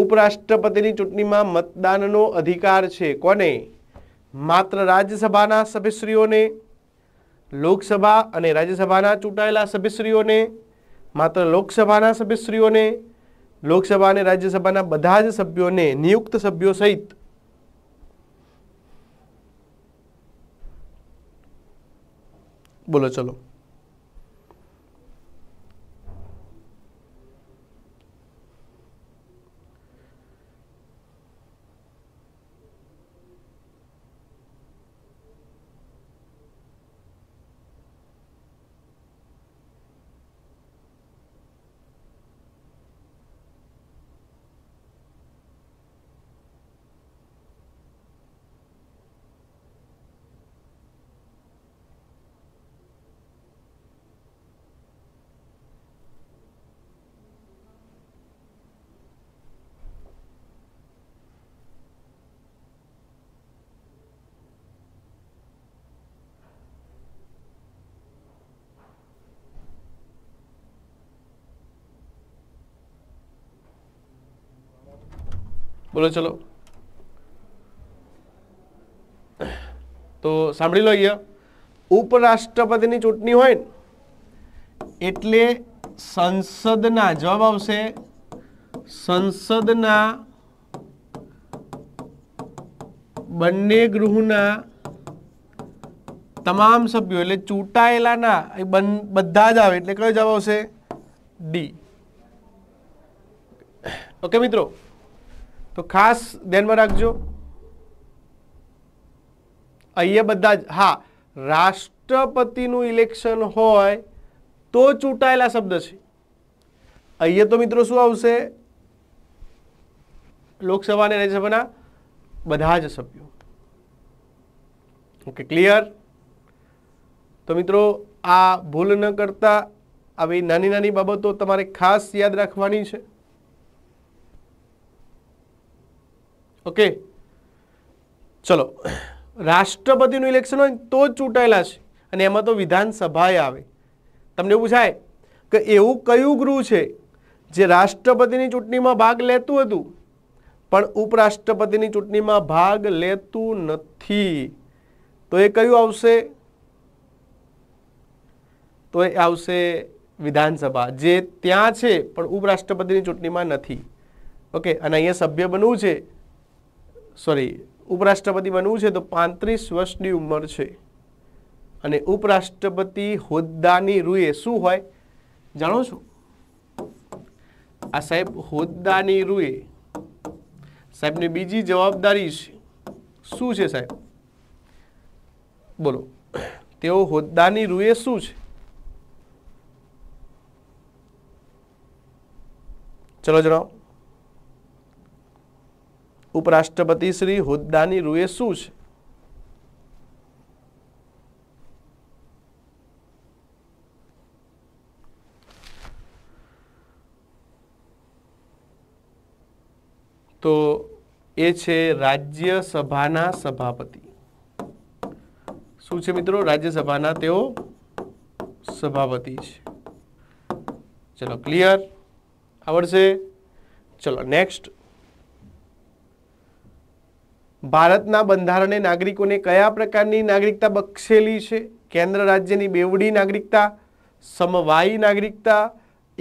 ઉપરાષ્ટ્રપતિની ચૂંટણીમાં મતદાનનો અધિકાર છે કોને માત્ર રાજ્યસભાના સભ્યશ્રીઓને લોકસભા અને રાજ્યસભાના ચૂંટાયેલા સભ્યશ્રીઓને માત્ર લોકસભાના સભ્યશ્રીઓને લોકસભા અને રાજ્યસભાના બધા જ સભ્યોને નિયુક્ત સભ્યો સહિત બોલો ચલો બોલો ચલો તો સાંભળી લો અહીંયા ઉપરાષ્ટ્રપતિની ચૂંટણી હોય ને એટલે સંસદના જવાબ આવશે સંસદના બંને ગૃહના તમામ સભ્યો એટલે ચૂંટાયેલાના એ બધા જ આવે એટલે કયો જવાબ આવશે ડી ઓકે મિત્રો તો ખાસ ધ્યાનમાં રાખજો અહીંયા બધા જ હા રાષ્ટ્રપતિનું ઇલેક્શન હોય તો ચૂંટાયેલા શબ્દ છે અહીંયા તો મિત્રો શું આવશે લોકસભા અને રાજ્યસભાના બધા જ સભ્યો ઓકે ક્લિયર તો મિત્રો આ ભૂલ ન કરતા આવી નાની નાની બાબતો તમારે ખાસ યાદ રાખવાની છે ઓકે ચલો રાષ્ટ્રપતિનું ઇલેક્શન હોય તો જ ચૂંટાયેલા છે અને એમાં તો વિધાનસભાએ આવે તમને એવું પૂછાય કે એવું કયું ગૃહ છે જે રાષ્ટ્રપતિની ચૂંટણીમાં ભાગ લેતું હતું પણ ઉપરાષ્ટ્રપતિની ચૂંટણીમાં ભાગ લેતું નથી તો એ કયું આવશે તો એ આવશે વિધાનસભા જે ત્યાં છે પણ ઉપરાષ્ટ્રપતિની ચૂંટણીમાં નથી ઓકે અને અહીંયા સભ્ય બનવું છે સોરી ઉપરાષ્ટ્રપતિ બનવું છે તો પાંત્રીસ વર્ષની ઉંમર છે અને ઉપરાષ્ટ્રપતિ હોદ્દાની રૂએ શું હોય જાણો છો આ સાહેબ હોદ્દાની રૂએ સાહેબની બીજી જવાબદારી છે શું છે સાહેબ બોલો તેઓ હોદ્દાની રૂએ શું છે ચલો જણાવો ઉપરાષ્ટ્રપતિ શ્રી હોદ્દાની રૂએ શું છે તો એ છે રાજ્યસભાના સભાપતિ શું છે મિત્રો રાજ્યસભાના તેઓ સભાપતિ છે ચલો ક્લિયર આવડશે ચલો નેક્સ્ટ ભારતના બંધારણે નાગરિકોને કયા પ્રકારની નાગરિકતા બક્ષેલી છે કેન્દ્ર રાજ્યની બેવડી નાગરિકતા સમવાયી નાગરિકતા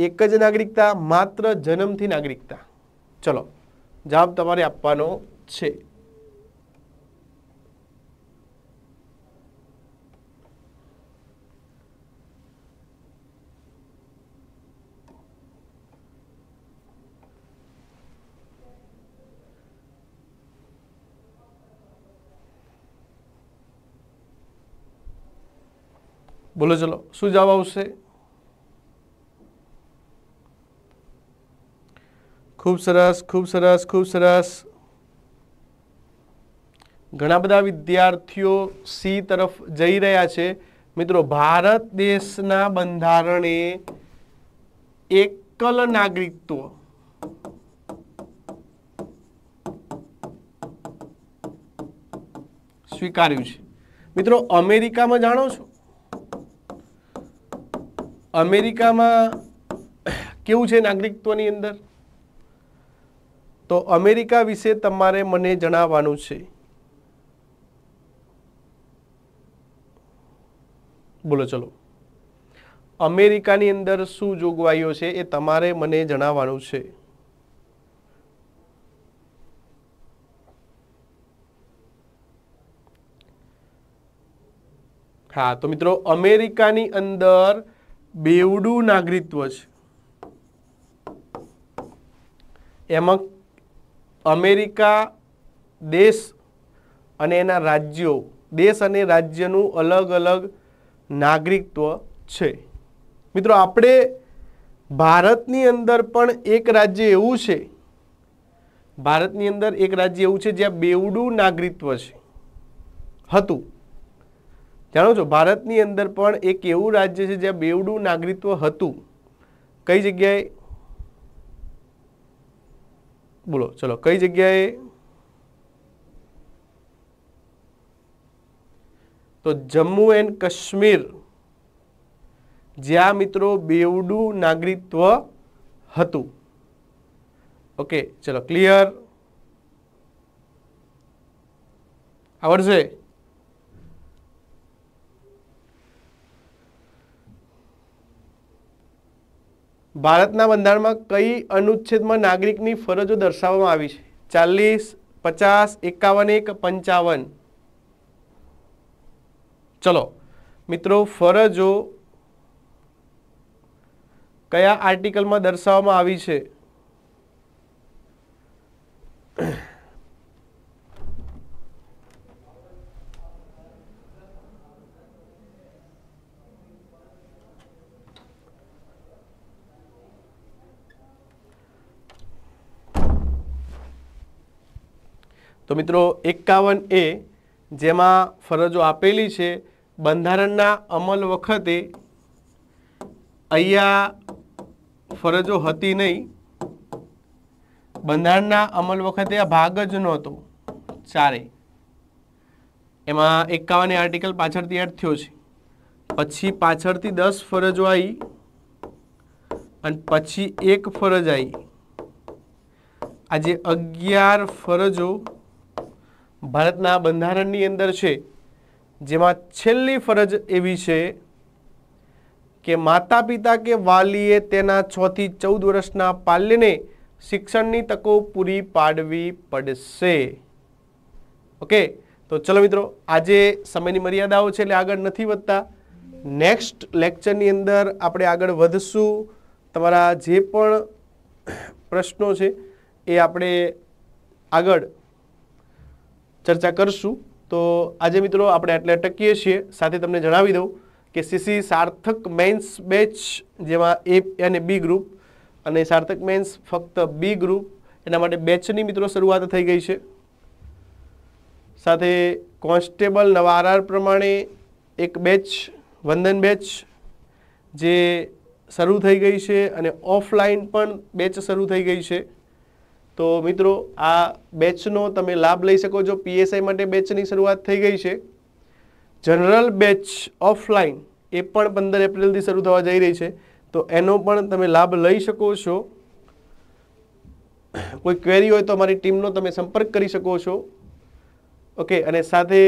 એક જ નાગરિકતા માત્ર જન્મથી નાગરિકતા ચલો જવાબ તમારે આપવાનો છે બોલો ચલો શું જવાબ આવશે ખૂબ સરસ ખૂબ સરસ ખૂબ સરસ ઘણા બધા વિદ્યાર્થીઓ સી તરફ જઈ રહ્યા છે મિત્રો ભારત દેશના બંધારણે એકલ નાગરિકત્વ સ્વીકાર્યું છે મિત્રો અમેરિકામાં જાણો છો અમેરિકામાં કેવું છે નાગરિકત્વની અંદર તો અમેરિકા વિશે તમારે મને જણાવવાનું છે બોલો ચલો અમેરિકાની અંદર શું જોગવાઈઓ છે એ તમારે મને જણાવવાનું છે હા તો મિત્રો અમેરિકાની અંદર બેવડું નાગરિકત્વ છે એમાં અમેરિકા દેશ અને એના રાજ્યો દેશ અને રાજ્યનું અલગ અલગ નાગરિકત્વ છે મિત્રો આપણે ભારતની અંદર પણ એક રાજ્ય એવું છે ભારતની અંદર એક રાજ્ય એવું છે જ્યાં બેવડું નાગરિકત્વ છે હતું જાણો છો ભારતની અંદર પણ એક એવું રાજ્ય છે જ્યાં બેવડું નાગરિકત્વ હતું કઈ જગ્યાએ બોલો ચલો કઈ જગ્યાએ તો જમ્મુ એન્ડ કાશ્મીર જ્યાં મિત્રો બેવડું નાગરિકત્વ હતું ઓકે ચલો ક્લિયર આવડશે ભારતના બંધારણમાં કઈ અનુચ્છેદમાં નાગરિકની ફરજો દર્શાવવામાં આવી છે ચાલીસ પચાસ એકાવન એક પંચાવન ચલો મિત્રો ફરજો કયા આર્ટિકલમાં દર્શાવવામાં આવી છે તો મિત્રો એકાવન એ જેમાં ફરજો આપેલી છે બંધારણના અમલ વખતે અહીંયા ફરજો હતી નહીં બંધારણના અમલ વખતે આ ભાગ જ નહોતો ચારે એમાં એકાવન એ આર્ટિકલ પાછળથી એડ થયો છે પછી પાછળથી દસ ફરજો આવી અને પછી એક ફરજ આવી આજે અગિયાર ફરજો ભારતના બંધારણની અંદર છે જેમાં છેલ્લી ફરજ એવી છે કે માતા પિતા કે વાલીએ તેના છથી ચૌદ વર્ષના પાલ્યને શિક્ષણની તકો પૂરી પાડવી પડશે ઓકે તો ચલો મિત્રો આજે સમયની મર્યાદાઓ છે એટલે આગળ નથી વધતા નેક્સ્ટ લેક્ચરની અંદર આપણે આગળ વધશું તમારા જે પણ પ્રશ્નો છે એ આપણે આગળ ચર્ચા કરશું તો આજે મિત્રો આપણે એટલે અટકીએ છીએ સાથે તમને જણાવી દઉં કે સીસી સાર્થક મેન્સ બેચ જેમાં એ અને બી ગ્રુપ અને સાર્થક મેન્સ ફક્ત બી ગ્રુપ એના માટે બેચની મિત્રો શરૂઆત થઈ ગઈ છે સાથે કોન્સ્ટેબલ નવા આરઆર પ્રમાણે એક બેચ વંદન બેચ જે શરૂ થઈ ગઈ છે અને ઓફલાઈન પણ બેચ શરૂ થઈ ગઈ છે તો મિત્રો આ બેચનો તમે લાભ લઈ શકો છો પીએસઆઈ માટે બેચની શરૂઆત થઈ ગઈ છે જનરલ બેચ ઓફલાઈન એ પણ પંદર એપ્રિલથી શરૂ થવા જઈ રહી છે તો એનો પણ તમે લાભ લઈ શકો છો કોઈ ક્વેરી હોય તો અમારી ટીમનો તમે સંપર્ક કરી શકો છો ઓકે અને સાથે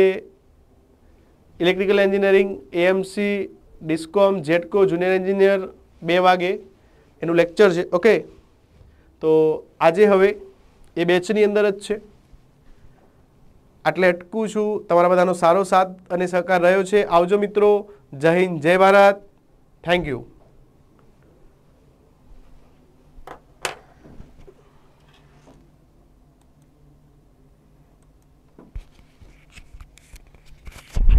electrical engineering AMC DISCOM GETCO junior engineer બે વાગે એનું લેક્ચર છે ઓકે તો આજે હવે એ બેચની અંદર જ છે આટલે અટકું છું તમારા બધાનો સારો સાથ અને સહકાર રહ્યો છે આવજો મિત્રો જય હિન્દ જય ભારત થેન્ક યુ